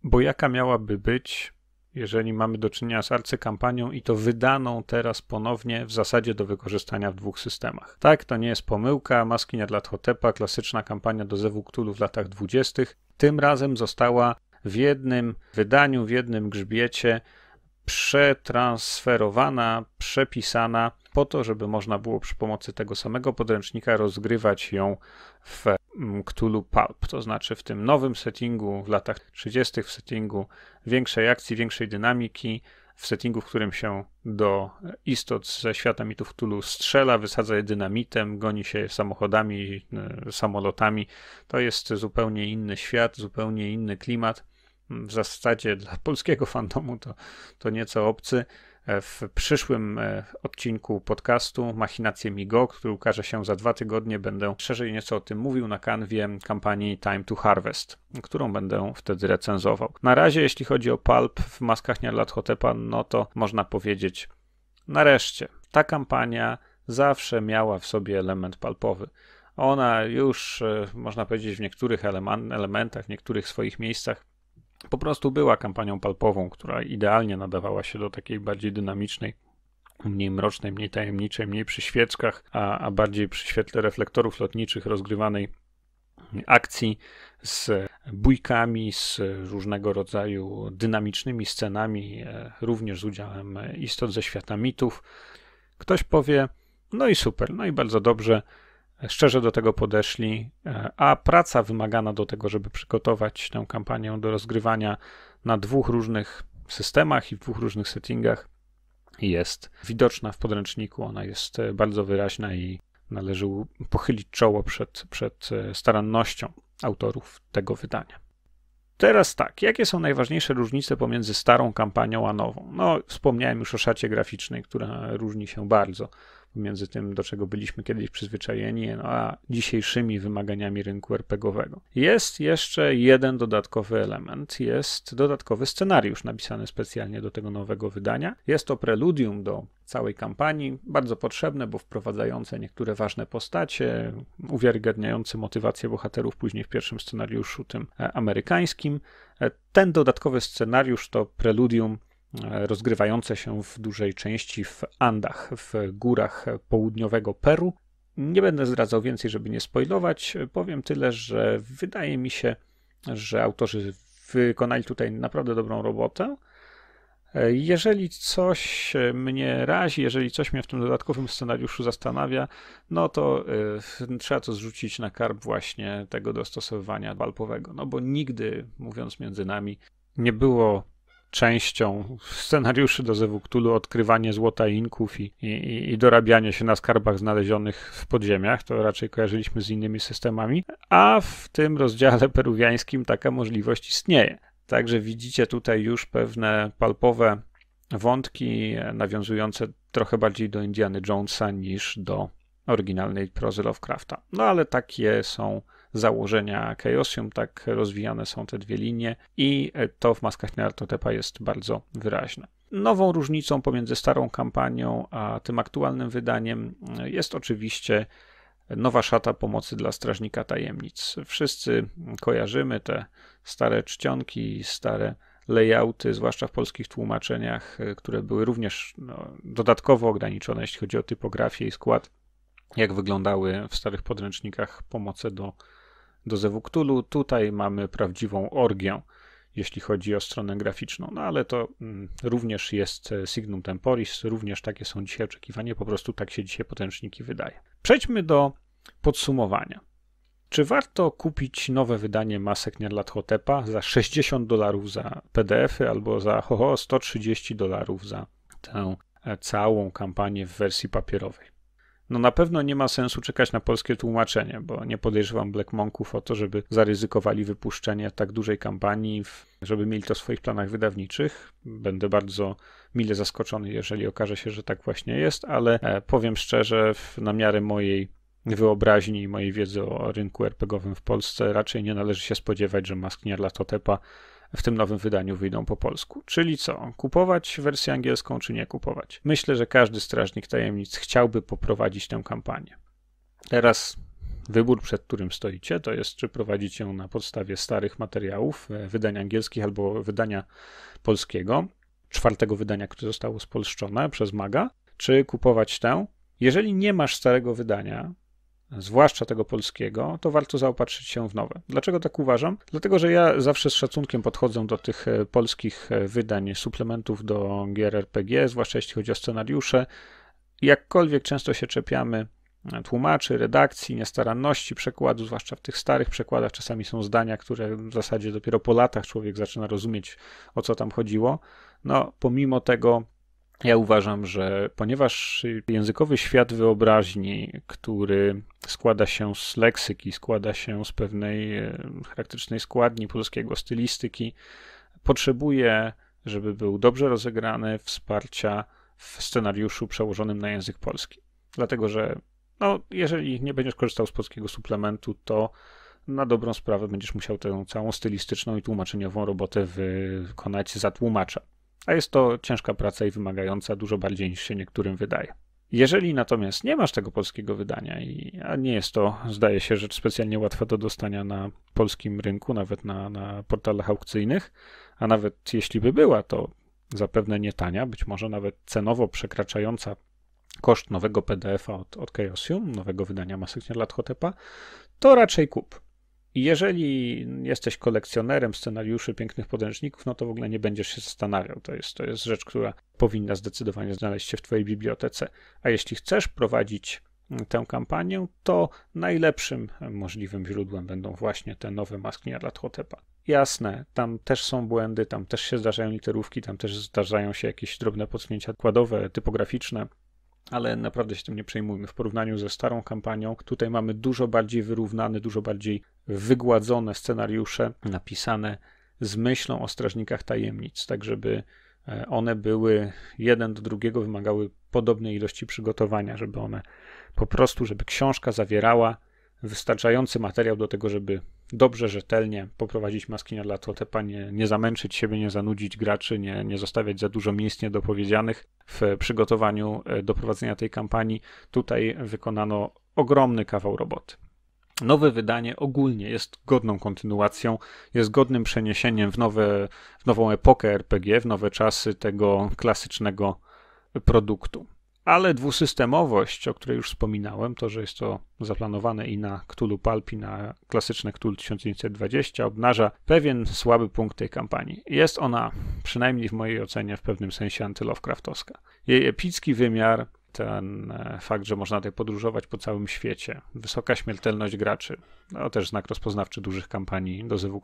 Bo jaka miałaby być, jeżeli mamy do czynienia z arcykampanią i to wydaną teraz ponownie w zasadzie do wykorzystania w dwóch systemach? Tak, to nie jest pomyłka, Maskinia dla Tchotepa, klasyczna kampania do Zewu Cthulhu w latach dwudziestych, tym razem została w jednym wydaniu, w jednym grzbiecie przetransferowana, przepisana po to, żeby można było przy pomocy tego samego podręcznika rozgrywać ją w mm, Cthulhu Pulp, to znaczy w tym nowym settingu w latach 30., w settingu większej akcji, większej dynamiki, w settingu, w którym się do istot ze świata mitów Cthulhu strzela, wysadza je dynamitem, goni się samochodami, y, samolotami. To jest zupełnie inny świat, zupełnie inny klimat w zasadzie dla polskiego fandomu to, to nieco obcy. E, w przyszłym e, odcinku podcastu Machinacje Migo, który ukaże się za dwa tygodnie, będę szerzej nieco o tym mówił na kanwie kampanii Time to Harvest, którą będę wtedy recenzował. Na razie, jeśli chodzi o Palp w maskach Nyarlathotepa, no to można powiedzieć nareszcie. Ta kampania zawsze miała w sobie element palpowy. Ona już, e, można powiedzieć, w niektórych elementach, w niektórych swoich miejscach po prostu była kampanią palpową, która idealnie nadawała się do takiej bardziej dynamicznej, mniej mrocznej, mniej tajemniczej, mniej przy świeczkach, a, a bardziej przy świetle reflektorów lotniczych rozgrywanej akcji z bójkami, z różnego rodzaju dynamicznymi scenami, e, również z udziałem istot ze świata mitów. Ktoś powie, no i super, no i bardzo dobrze, szczerze do tego podeszli, e, a praca wymagana do tego, żeby przygotować tę kampanię do rozgrywania na dwóch różnych systemach i w dwóch różnych settingach jest widoczna w podręczniku. Ona jest e, bardzo wyraźna i należy pochylić czoło przed, przed e, starannością autorów tego wydania. Teraz tak, jakie są najważniejsze różnice pomiędzy starą kampanią a nową? No, wspomniałem już o szacie graficznej, która różni się bardzo między tym, do czego byliśmy kiedyś przyzwyczajeni, no a dzisiejszymi wymaganiami rynku RPGowego. Jest jeszcze jeden dodatkowy element, jest dodatkowy scenariusz napisany specjalnie do tego nowego wydania. Jest to preludium do całej kampanii, bardzo potrzebne, bo wprowadzające niektóre ważne postacie, uwiarygadniające motywację bohaterów później w pierwszym scenariuszu, tym e, amerykańskim. E, ten dodatkowy scenariusz to preludium rozgrywające się w dużej części w Andach, w górach południowego Peru. Nie będę zdradzał więcej, żeby nie spoilować. Powiem tyle, że wydaje mi się, że autorzy wykonali tutaj naprawdę dobrą robotę. Jeżeli coś mnie razi, jeżeli coś mnie w tym dodatkowym scenariuszu zastanawia, no to y, trzeba to zrzucić na karb właśnie tego dostosowania walpowego. No bo nigdy, mówiąc między nami, nie było częścią scenariuszy do Zewu odkrywanie złota inków i, i, i dorabianie się na skarbach znalezionych w podziemiach. To raczej kojarzyliśmy z innymi systemami. A w tym rozdziale peruwiańskim taka możliwość istnieje. Także widzicie tutaj już pewne palpowe wątki nawiązujące trochę bardziej do Indiana Jonesa niż do oryginalnej prozy Lovecrafta. No ale takie są założenia Chaosium, tak rozwijane są te dwie linie i e, to w Maskach Nyarlathotep jest bardzo wyraźne. Nową różnicą pomiędzy starą kampanią a tym aktualnym wydaniem e, jest oczywiście nowa szata pomocy dla strażnika tajemnic. Wszyscy kojarzymy te stare czcionki, stare layouty, zwłaszcza w polskich tłumaczeniach, e, które były również no, dodatkowo ograniczone, jeśli chodzi o typografię i skład, jak wyglądały w starych podręcznikach pomoce do do Zewu Tutaj mamy prawdziwą orgię, jeśli chodzi o stronę graficzną, no ale to mm, również jest e, Signum Temporis, również takie są dzisiaj oczekiwania, po prostu tak się dzisiaj potęczniki wydaje. Przejdźmy do podsumowania. Czy warto kupić nowe wydanie masek Nierlathotepa za 60 dolarów za PDF-y albo za ho, ho 130 dolarów za tę e, całą kampanię w wersji papierowej? No na pewno nie ma sensu czekać na polskie tłumaczenie, bo nie podejrzewam Black Monków o to, żeby zaryzykowali wypuszczenie tak dużej kampanii, żeby mieli to w swoich planach wydawniczych. Będę bardzo mile zaskoczony, jeżeli okaże się, że tak właśnie jest, ale e, powiem szczerze, na miarę mojej wyobraźni i mojej wiedzy o rynku RPGowym w Polsce raczej nie należy się spodziewać, że Mask dla Totepa w tym nowym wydaniu wyjdą po polsku. Czyli co? Kupować wersję angielską, czy nie kupować? Myślę, że każdy strażnik tajemnic chciałby poprowadzić tę kampanię. Teraz wybór, przed którym stoicie, to jest, czy prowadzić ją na podstawie starych materiałów, e, wydań angielskich albo wydania polskiego, czwartego wydania, które zostało spolszczone przez Maga, czy kupować tę. Jeżeli nie masz starego wydania, zwłaszcza tego polskiego, to warto zaopatrzyć się w nowe. Dlaczego tak uważam? Dlatego, że ja zawsze z szacunkiem podchodzę do tych e, polskich e, wydań, suplementów do gier RPG, zwłaszcza jeśli chodzi o scenariusze. Jakkolwiek często się czepiamy e, tłumaczy, redakcji, niestaranności przekładu, zwłaszcza w tych starych przekładach czasami są zdania, które w zasadzie dopiero po latach człowiek zaczyna rozumieć, o co tam chodziło. No, pomimo tego ja uważam, że ponieważ językowy świat wyobraźni, który składa się z leksyki, składa się z pewnej e, charakterystycznej składni polskiego stylistyki, potrzebuje, żeby był dobrze rozegrany, wsparcia w scenariuszu przełożonym na język polski. Dlatego, że no, jeżeli nie będziesz korzystał z polskiego suplementu, to na dobrą sprawę będziesz musiał tę całą stylistyczną i tłumaczeniową robotę wykonać za tłumacza a jest to ciężka praca i wymagająca dużo bardziej niż się niektórym wydaje. Jeżeli natomiast nie masz tego polskiego wydania, i, a nie jest to, zdaje się, rzecz specjalnie łatwa do dostania na polskim rynku, nawet na, na portalach aukcyjnych, a nawet jeśli by była, to zapewne nie tania, być może nawet cenowo przekraczająca koszt nowego PDF-a od, od Chaosium, nowego wydania Masecznia dla Hotepa, to raczej kup jeżeli jesteś kolekcjonerem scenariuszy pięknych podręczników, no to w ogóle nie będziesz się zastanawiał. To jest, to jest rzecz, która powinna zdecydowanie znaleźć się w Twojej bibliotece. A jeśli chcesz prowadzić mm, tę kampanię, to najlepszym możliwym źródłem będą właśnie te nowe maski Arlathotepa. Jasne, tam też są błędy, tam też się zdarzają literówki, tam też zdarzają się jakieś drobne potknięcia kładowe, typograficzne, ale naprawdę się tym nie przejmujmy. W porównaniu ze starą kampanią, tutaj mamy dużo bardziej wyrównane, dużo bardziej wygładzone scenariusze napisane z myślą o strażnikach tajemnic, tak żeby e, one były jeden do drugiego, wymagały podobnej ilości przygotowania, żeby one po prostu, żeby książka zawierała wystarczający materiał do tego, żeby dobrze, rzetelnie poprowadzić maskinia dla Totepa, nie, nie zamęczyć siebie, nie zanudzić graczy, nie, nie zostawiać za dużo miejsc niedopowiedzianych w przygotowaniu e, do prowadzenia tej kampanii. Tutaj wykonano ogromny kawał roboty. Nowe wydanie ogólnie jest godną kontynuacją, jest godnym przeniesieniem w, nowe, w nową epokę RPG, w nowe czasy tego klasycznego produktu. Ale dwusystemowość, o której już wspominałem, to, że jest to zaplanowane i na Cthulhu Palp, i na klasyczne Cthulhu 1920, obnaża pewien słaby punkt tej kampanii. Jest ona, przynajmniej w mojej ocenie, w pewnym sensie antylowcraftowska. Jej epicki wymiar ten e, fakt, że można tutaj podróżować po całym świecie, wysoka śmiertelność graczy, no też znak rozpoznawczy dużych kampanii do Zewu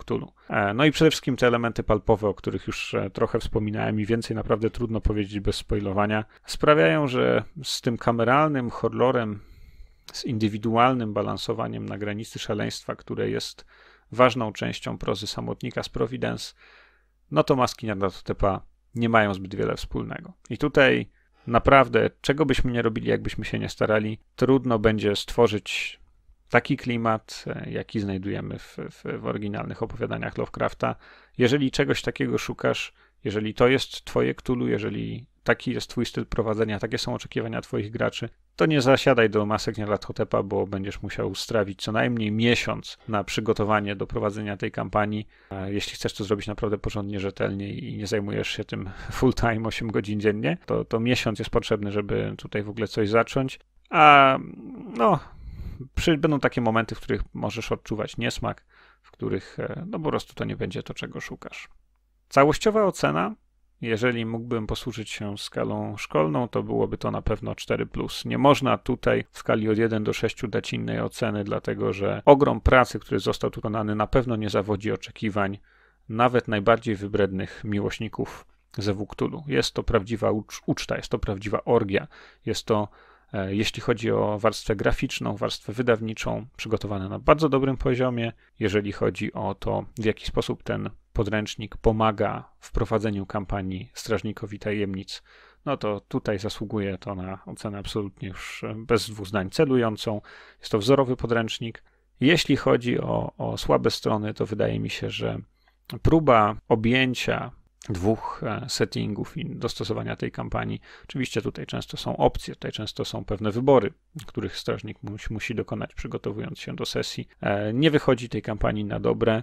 e, No i przede wszystkim te elementy palpowe, o których już e, trochę wspominałem i więcej naprawdę trudno powiedzieć bez spoilowania, sprawiają, że z tym kameralnym horrorem, z indywidualnym balansowaniem na granicy szaleństwa, które jest ważną częścią prozy samotnika z Providence, no to maski na Tepa nie mają zbyt wiele wspólnego. I tutaj Naprawdę, czego byśmy nie robili, jakbyśmy się nie starali, trudno będzie stworzyć taki klimat, e, jaki znajdujemy w, w, w oryginalnych opowiadaniach Lovecrafta. Jeżeli czegoś takiego szukasz, jeżeli to jest twoje Cthulhu, jeżeli taki jest twój styl prowadzenia, takie są oczekiwania twoich graczy, to nie zasiadaj do masek nie Lathotep, bo będziesz musiał strawić co najmniej miesiąc na przygotowanie do prowadzenia tej kampanii. Jeśli chcesz to zrobić naprawdę porządnie, rzetelnie i nie zajmujesz się tym full time 8 godzin dziennie, to, to miesiąc jest potrzebny, żeby tutaj w ogóle coś zacząć. A no, przy, będą takie momenty, w których możesz odczuwać niesmak, w których e, no po prostu to nie będzie to, czego szukasz. Całościowa ocena jeżeli mógłbym posłużyć się skalą szkolną, to byłoby to na pewno 4. Nie można tutaj w skali od 1 do 6 dać innej oceny, dlatego że ogrom pracy, który został tu wykonany, na pewno nie zawodzi oczekiwań nawet najbardziej wybrednych miłośników ze Wuktulu. Jest to prawdziwa ucz uczta, jest to prawdziwa orgia, jest to E, jeśli chodzi o warstwę graficzną, warstwę wydawniczą, przygotowane na bardzo dobrym poziomie. Jeżeli chodzi o to, w jaki sposób ten podręcznik pomaga w prowadzeniu kampanii Strażnikowi Tajemnic, no to tutaj zasługuje to na ocenę absolutnie już e, bez dwóch zdań celującą. Jest to wzorowy podręcznik. Jeśli chodzi o, o słabe strony, to wydaje mi się, że próba objęcia dwóch e, settingów i dostosowania tej kampanii. Oczywiście tutaj często są opcje, tutaj często są pewne wybory, których strażnik musi, musi dokonać przygotowując się do sesji. E, nie wychodzi tej kampanii na dobre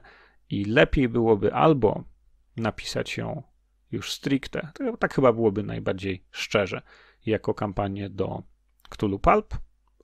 i lepiej byłoby albo napisać ją już stricte, tak chyba byłoby najbardziej szczerze, jako kampanię do Cthulhu Pulp,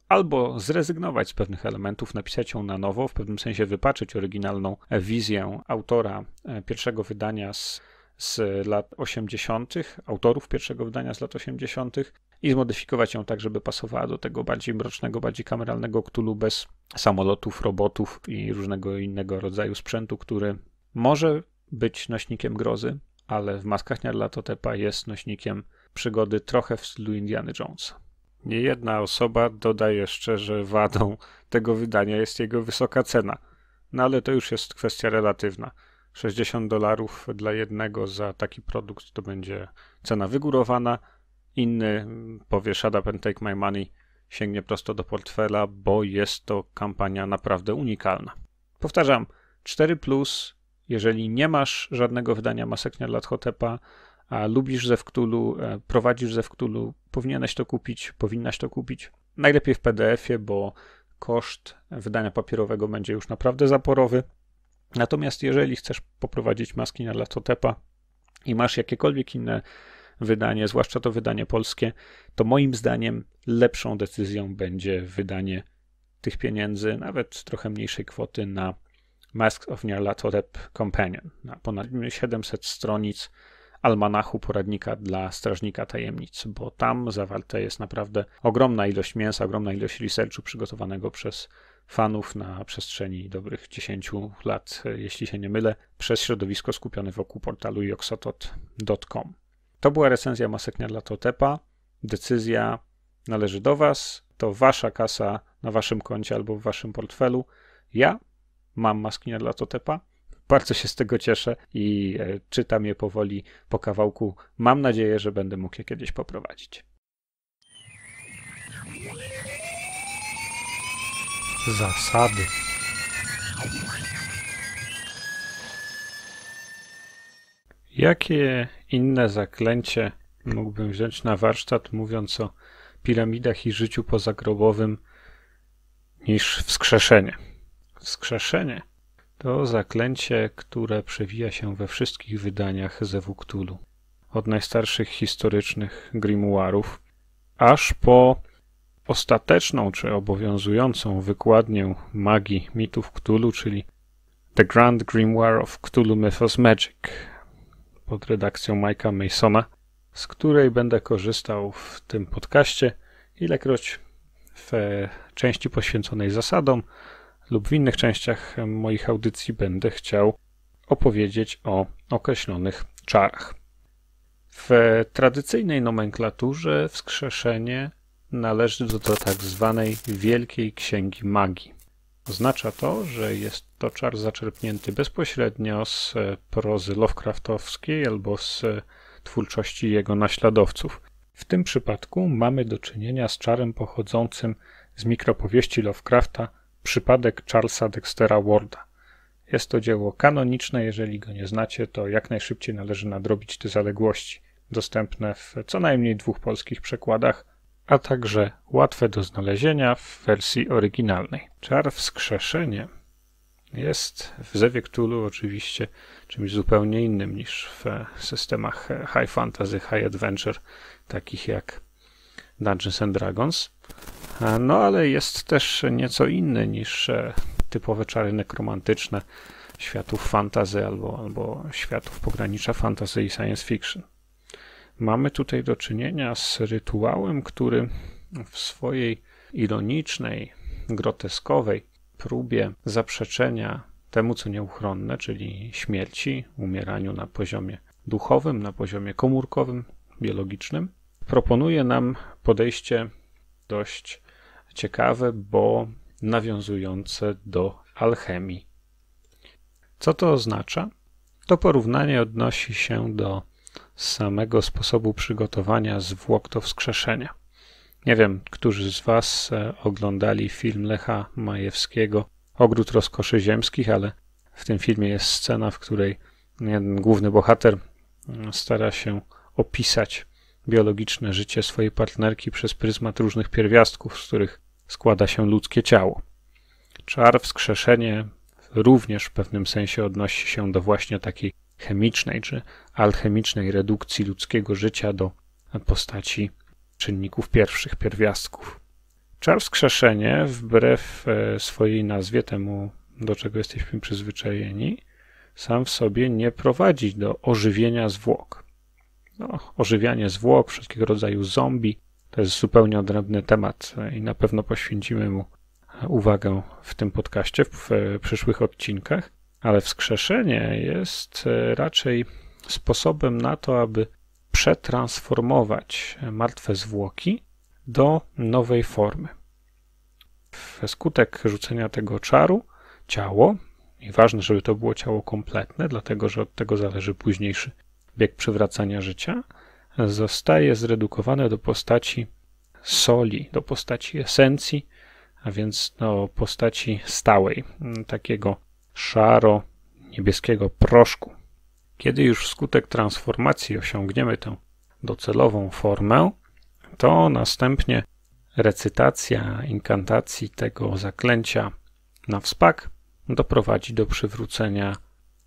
albo zrezygnować z pewnych elementów, napisać ją na nowo, w pewnym sensie wypaczyć oryginalną wizję autora e, pierwszego wydania z z lat 80., autorów pierwszego wydania z lat 80., i zmodyfikować ją tak, żeby pasowała do tego bardziej mrocznego, bardziej kameralnego Cthulhu bez samolotów, robotów i różnego innego rodzaju sprzętu, który może być nośnikiem grozy, ale w Maskach Nyarlathotepa jest nośnikiem przygody trochę w stylu Indiana Jonesa. Nie jedna osoba doda jeszcze, że wadą tego wydania jest jego wysoka cena. No ale to już jest kwestia relatywna. 60 dolarów dla jednego za taki produkt to będzie cena wygórowana. Inny mm, powie shut up and take my money, sięgnie prosto do portfela, bo jest to kampania naprawdę unikalna. Powtarzam, 4 plus, jeżeli nie masz żadnego wydania Maseknia dla Hotepa, a lubisz Zewktulu, e, prowadzisz Zewktulu, powinieneś to kupić, powinnaś to kupić. Najlepiej w PDF-ie, bo koszt wydania papierowego będzie już naprawdę zaporowy. Natomiast jeżeli chcesz poprowadzić maski na Latotepa i masz jakiekolwiek inne wydanie, zwłaszcza to wydanie polskie, to moim zdaniem lepszą decyzją będzie wydanie tych pieniędzy, nawet trochę mniejszej kwoty na Masks of Nyarlathotep Companion, na ponad 700 stronic almanachu poradnika dla strażnika tajemnic, bo tam zawarta jest naprawdę ogromna ilość mięsa, ogromna ilość researchu przygotowanego przez fanów na przestrzeni dobrych 10 lat, e, jeśli się nie mylę, przez środowisko skupione wokół portalu joksotot.com. To była recenzja Maseknia dla Totepa. Decyzja należy do Was. To Wasza kasa na Waszym koncie albo w Waszym portfelu. Ja mam masknia dla Totepa. Bardzo się z tego cieszę i e, czytam je powoli po kawałku. Mam nadzieję, że będę mógł je kiedyś poprowadzić. Zasady. Jakie inne zaklęcie mógłbym wziąć na warsztat, mówiąc o piramidach i życiu pozagrobowym, niż wskrzeszenie? Wskrzeszenie to zaklęcie, które przewija się we wszystkich wydaniach Zewu Cthulhu. Od najstarszych historycznych grimoirów, aż po ostateczną czy obowiązującą wykładnię magii mitów Cthulhu, czyli The Grand Grimoire of Cthulhu Mythos Magic pod redakcją Mike'a Masona, z której będę korzystał w tym podcaście, ilekroć w części poświęconej zasadom lub w innych częściach moich audycji będę chciał opowiedzieć o określonych czarach. W tradycyjnej nomenklaturze wskrzeszenie Należy do, tak zwanej Wielkiej Księgi Magii. Oznacza to, że jest to czar zaczerpnięty bezpośrednio z e, prozy Lovecraftowskiej albo z e, twórczości jego naśladowców. W tym przypadku mamy do czynienia z czarem pochodzącym z mikropowieści Lovecrafta Przypadek Charlesa Dextera Warda. Jest to dzieło kanoniczne, jeżeli go nie znacie, to jak najszybciej należy nadrobić te zaległości. Dostępne w co najmniej dwóch polskich przekładach – a także łatwe do znalezienia w wersji oryginalnej. Czar wskrzeszenie jest w Zewie Cthulhu oczywiście czymś zupełnie innym niż w systemach high fantasy, high adventure, takich jak Dungeons and Dragons. No ale jest też nieco inny niż e, typowe czary nekromantyczne światów fantazy albo, albo światów pogranicza fantasy i science fiction. Mamy tutaj do czynienia z rytuałem, który w swojej ironicznej, groteskowej próbie zaprzeczenia temu, co nieuchronne, czyli śmierci, umieraniu na poziomie duchowym, na poziomie komórkowym, biologicznym, proponuje nam podejście dość ciekawe, bo nawiązujące do alchemii. Co to oznacza? To porównanie odnosi się do samego sposobu przygotowania zwłok do wskrzeszenia. Nie wiem, którzy z Was e, oglądali film Lecha Majewskiego Ogród Rozkoszy Ziemskich, ale w tym filmie jest scena, w której główny bohater mm, stara się opisać biologiczne życie swojej partnerki przez pryzmat różnych pierwiastków, z których składa się ludzkie ciało. Czar, wskrzeszenie również w pewnym sensie odnosi się do właśnie takiej chemicznej czy alchemicznej redukcji ludzkiego życia do postaci czynników pierwszych, pierwiastków. Czar wskrzeszenie, wbrew e, swojej nazwie, temu do czego jesteśmy przyzwyczajeni, sam w sobie nie prowadzi do ożywienia zwłok. No, ożywianie zwłok, wszelkiego rodzaju zombie, to jest zupełnie odrębny temat i na pewno poświęcimy mu e, uwagę w tym podcaście, w przyszłych odcinkach ale wskrzeszenie jest e, raczej sposobem na to, aby przetransformować martwe zwłoki do nowej formy. Wskutek rzucenia tego czaru ciało, i ważne, żeby to było ciało kompletne, dlatego że od tego zależy późniejszy bieg przywracania życia, zostaje zredukowane do postaci soli, do postaci esencji, a więc do postaci stałej, takiego szaro-niebieskiego proszku. Kiedy już wskutek transformacji osiągniemy tę docelową formę, to następnie recytacja inkantacji tego zaklęcia na wspak doprowadzi do przywrócenia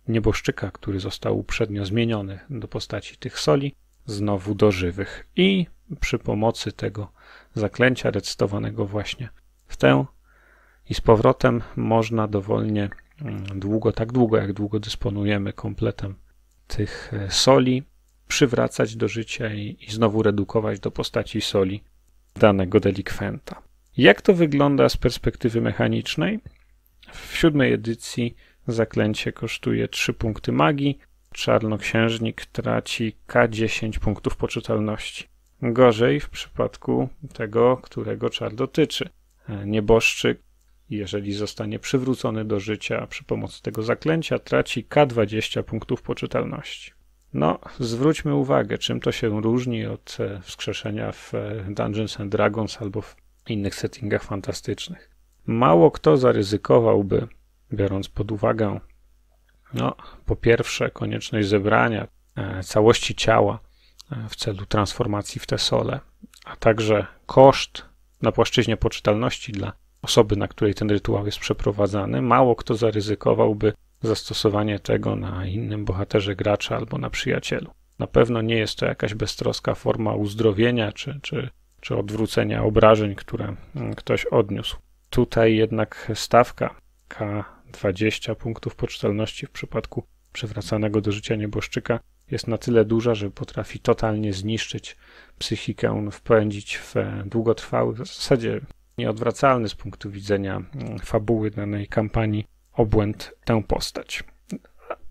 nieboszczyka, który został uprzednio zmieniony do postaci tych soli, znowu do żywych. I przy pomocy tego zaklęcia recytowanego właśnie w tę i z powrotem można dowolnie Mm, długo, tak długo jak długo dysponujemy kompletem tych e, soli, przywracać do życia i, i znowu redukować do postaci soli danego delikwenta. Jak to wygląda z perspektywy mechanicznej? W siódmej edycji zaklęcie kosztuje 3 punkty magii, czarnoksiężnik traci K10 punktów poczytalności. Gorzej w przypadku tego, którego czar dotyczy. E, nieboszczyk jeżeli zostanie przywrócony do życia przy pomocy tego zaklęcia, traci K20 punktów poczytalności. No, zwróćmy uwagę, czym to się różni od e, wskrzeszenia w e, Dungeons and Dragons albo w innych settingach fantastycznych. Mało kto zaryzykowałby, biorąc pod uwagę, no, po pierwsze, konieczność zebrania e, całości ciała w celu transformacji w te sole, a także koszt na płaszczyźnie poczytalności dla osoby, na której ten rytuał jest przeprowadzany. Mało kto zaryzykowałby zastosowanie tego na innym bohaterze gracza albo na przyjacielu. Na pewno nie jest to jakaś beztroska forma uzdrowienia czy, czy, czy odwrócenia obrażeń, które mm, ktoś odniósł. Tutaj jednak stawka K20 punktów pocztalności w przypadku przywracanego do życia nieboszczyka jest na tyle duża, że potrafi totalnie zniszczyć psychikę, wpędzić w długotrwały, w zasadzie nieodwracalny z punktu widzenia mm, fabuły danej kampanii obłęd tę postać.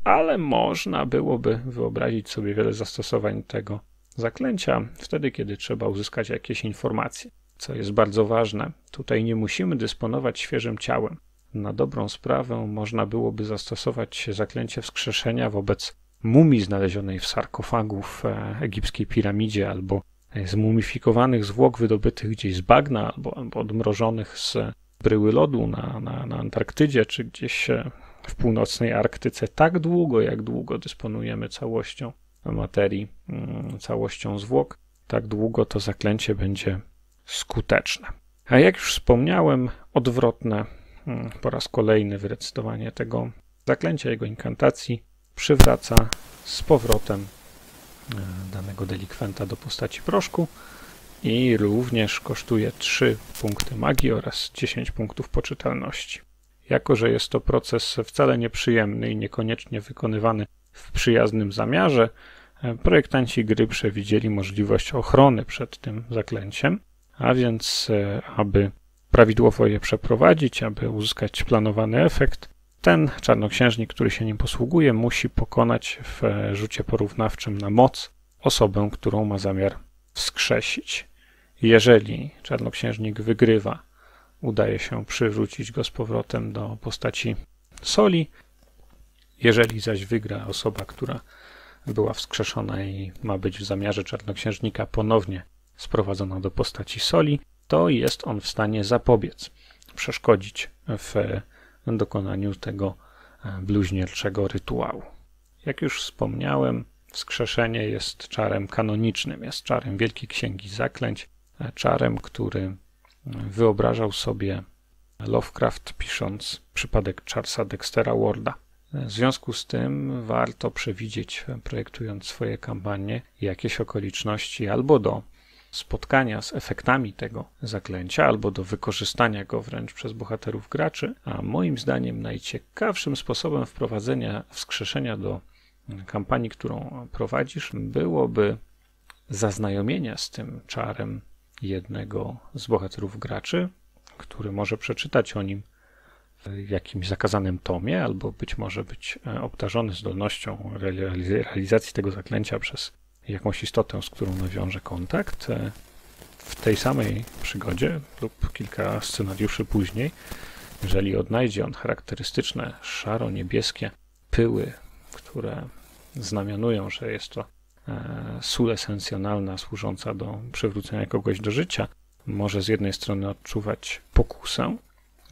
Ale można byłoby wyobrazić sobie wiele zastosowań tego zaklęcia wtedy, kiedy trzeba uzyskać jakieś informacje. Co jest bardzo ważne, tutaj nie musimy dysponować świeżym ciałem. Na dobrą sprawę można byłoby zastosować zaklęcie wskrzeszenia wobec mumii znalezionej w sarkofagu w e, egipskiej piramidzie albo zmumifikowanych zwłok wydobytych gdzieś z bagna albo, albo odmrożonych z bryły lodu na, na, na Antarktydzie czy gdzieś e, w północnej Arktyce tak długo, jak długo dysponujemy całością materii, mm, całością zwłok, tak długo to zaklęcie będzie skuteczne. A jak już wspomniałem, odwrotne mm, po raz kolejny wyrecytowanie tego zaklęcia, jego inkantacji przywraca z powrotem E, danego delikwenta do postaci proszku i również kosztuje 3 punkty magii oraz 10 punktów poczytalności. Jako, że jest to proces wcale nieprzyjemny i niekoniecznie wykonywany w przyjaznym zamiarze, e, projektanci gry przewidzieli możliwość ochrony przed tym zaklęciem, a więc e, aby prawidłowo je przeprowadzić, aby uzyskać planowany efekt, ten czarnoksiężnik, który się nim posługuje, musi pokonać w e, rzucie porównawczym na moc osobę, którą ma zamiar wskrzesić. Jeżeli czarnoksiężnik wygrywa, udaje się przywrócić go z powrotem do postaci soli. Jeżeli zaś wygra osoba, która była wskrzeszona i ma być w zamiarze czarnoksiężnika ponownie sprowadzona do postaci soli, to jest on w stanie zapobiec, przeszkodzić w e, dokonaniu tego e, bluźnierczego rytuału. Jak już wspomniałem, wskrzeszenie jest czarem kanonicznym, jest czarem Wielkiej Księgi Zaklęć, e, czarem, który wyobrażał sobie Lovecraft pisząc przypadek Charlesa Dextera Warda. E, w związku z tym warto przewidzieć, projektując swoje kampanie, jakieś okoliczności albo do spotkania z efektami tego zaklęcia albo do wykorzystania go wręcz przez bohaterów graczy, a moim zdaniem najciekawszym sposobem wprowadzenia wskrzeszenia do kampanii, którą prowadzisz, byłoby zaznajomienia z tym czarem jednego z bohaterów graczy, który może przeczytać o nim w jakimś zakazanym tomie, albo być może być e, obdarzony zdolnością realizacji tego zaklęcia przez jakąś istotę, z którą nawiąże kontakt. E, w tej samej przygodzie lub kilka scenariuszy później, jeżeli odnajdzie on charakterystyczne szaro-niebieskie pyły, które znamionują, że jest to e, sól esencjonalna służąca do przywrócenia kogoś do życia, może z jednej strony odczuwać pokusę,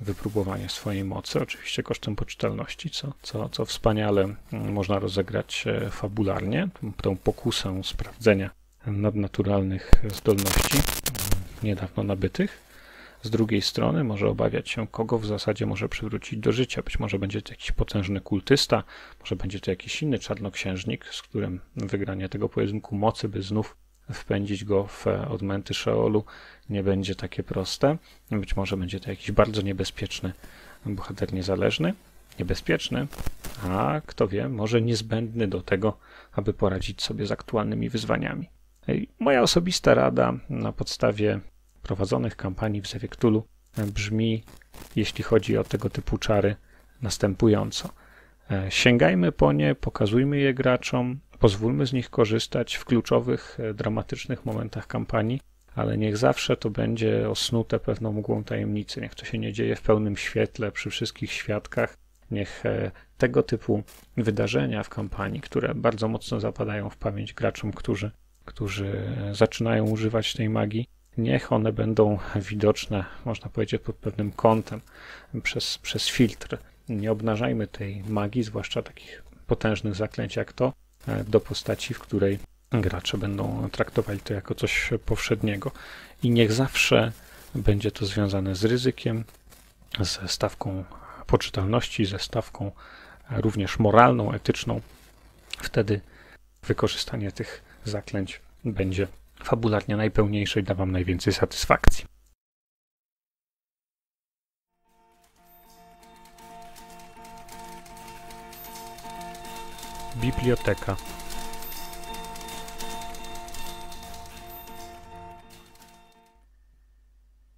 wypróbowanie swojej mocy, oczywiście kosztem poczytalności, co, co, co wspaniale mm, można rozegrać e, fabularnie, tą pokusę sprawdzenia nadnaturalnych zdolności mm, niedawno nabytych. Z drugiej strony może obawiać się, kogo w zasadzie może przywrócić do życia. Być może będzie to jakiś potężny kultysta, może będzie to jakiś inny czarnoksiężnik, z którym wygranie tego pojedynku mocy by znów wpędzić go w e, odmęty Szeolu nie będzie takie proste. Być może będzie to jakiś bardzo niebezpieczny bohater niezależny. Niebezpieczny, a kto wie, może niezbędny do tego, aby poradzić sobie z aktualnymi wyzwaniami. Moja osobista rada na podstawie prowadzonych kampanii w Zewiektulu brzmi, jeśli chodzi o tego typu czary, następująco. E, sięgajmy po nie, pokazujmy je graczom, pozwólmy z nich korzystać w kluczowych, e, dramatycznych momentach kampanii, ale niech zawsze to będzie osnute pewną mgłą tajemnicy. Niech to się nie dzieje w pełnym świetle, przy wszystkich świadkach. Niech e, tego typu wydarzenia w kampanii, które bardzo mocno zapadają w pamięć graczom, którzy, którzy e, zaczynają używać tej magii, niech one będą widoczne, można powiedzieć, pod pewnym kątem, przez, przez filtr. Nie obnażajmy tej magii, zwłaszcza takich potężnych zaklęć jak to, e, do postaci, w której gracze będą traktowali to jako coś powszedniego. I niech zawsze będzie to związane z ryzykiem, ze stawką poczytalności, ze stawką również moralną, etyczną. Wtedy wykorzystanie tych zaklęć będzie fabularnie najpełniejsze i da Wam najwięcej satysfakcji. Biblioteka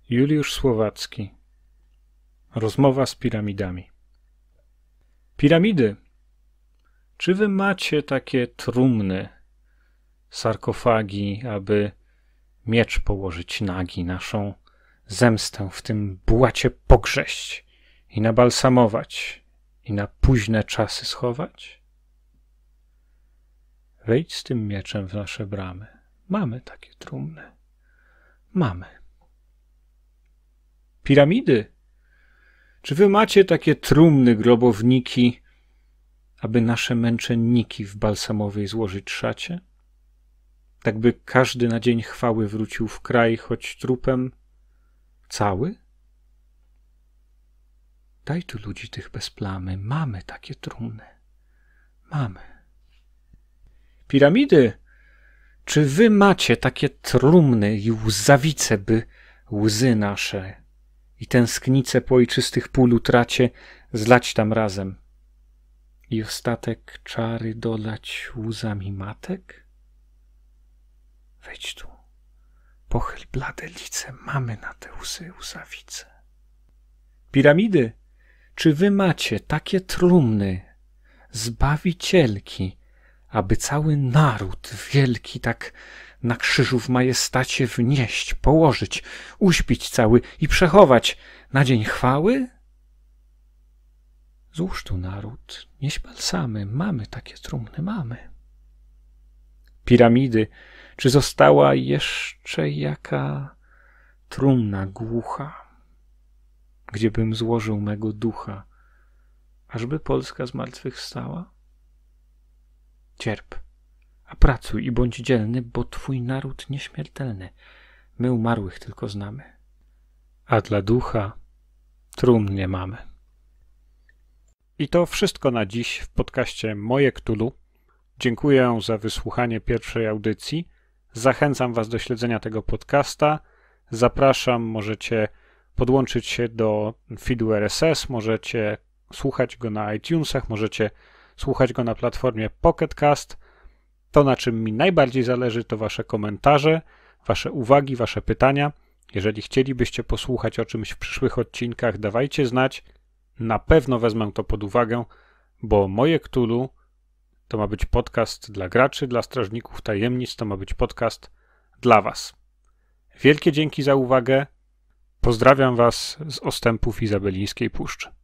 Juliusz Słowacki Rozmowa z piramidami Piramidy Czy wy macie takie trumny, sarkofagi, aby miecz położyć nagi, naszą zemstę w tym błacie pogrześć i nabalsamować i na późne czasy schować? Wejdź z tym mieczem w nasze bramy. Mamy takie trumny. Mamy piramidy? Czy wy macie takie trumny, grobowniki, aby nasze męczenniki w balsamowej złożyć szacie? Tak by każdy na dzień chwały wrócił w kraj, choć trupem cały? Daj tu ludzi tych bez plamy, mamy takie trumny. Mamy. Piramidy, czy wy macie takie trumny i łzawice, by łzy nasze i tęsknice po ojczystych pól utracie zlać tam razem. I ostatek czary dolać łzami matek? Wejdź tu, pochyl blade lice, mamy na te łzy łzawice. Piramidy, czy wy macie takie trumny, zbawicielki, aby cały naród wielki tak na krzyżu w majestacie wnieść, położyć, uśpić cały i przechować na dzień chwały? Złóż tu naród, nieś balsamy, mamy takie trumny, mamy. Piramidy, czy została jeszcze jaka trumna głucha, gdziebym złożył mego ducha, ażby Polska z martwych stała? Cierp a pracuj i bądź dzielny, bo twój naród nieśmiertelny. My umarłych tylko znamy. A dla ducha trumnie nie mamy. I to wszystko na dziś w podcaście Moje Ktulu. Dziękuję za wysłuchanie pierwszej audycji. Zachęcam Was do śledzenia tego podcasta. Zapraszam, możecie podłączyć się do feedu RSS, możecie słuchać go na iTunesach, możecie słuchać go na platformie Pocket Cast. To, na czym mi najbardziej zależy, to Wasze komentarze, Wasze uwagi, Wasze pytania. Jeżeli chcielibyście posłuchać o czymś w przyszłych odcinkach, dawajcie znać. Na pewno wezmę to pod uwagę, bo moje Ktulu to ma być podcast dla graczy, dla strażników tajemnic, to ma być podcast dla Was. Wielkie dzięki za uwagę. Pozdrawiam Was z ostępów Izabelińskiej Puszczy.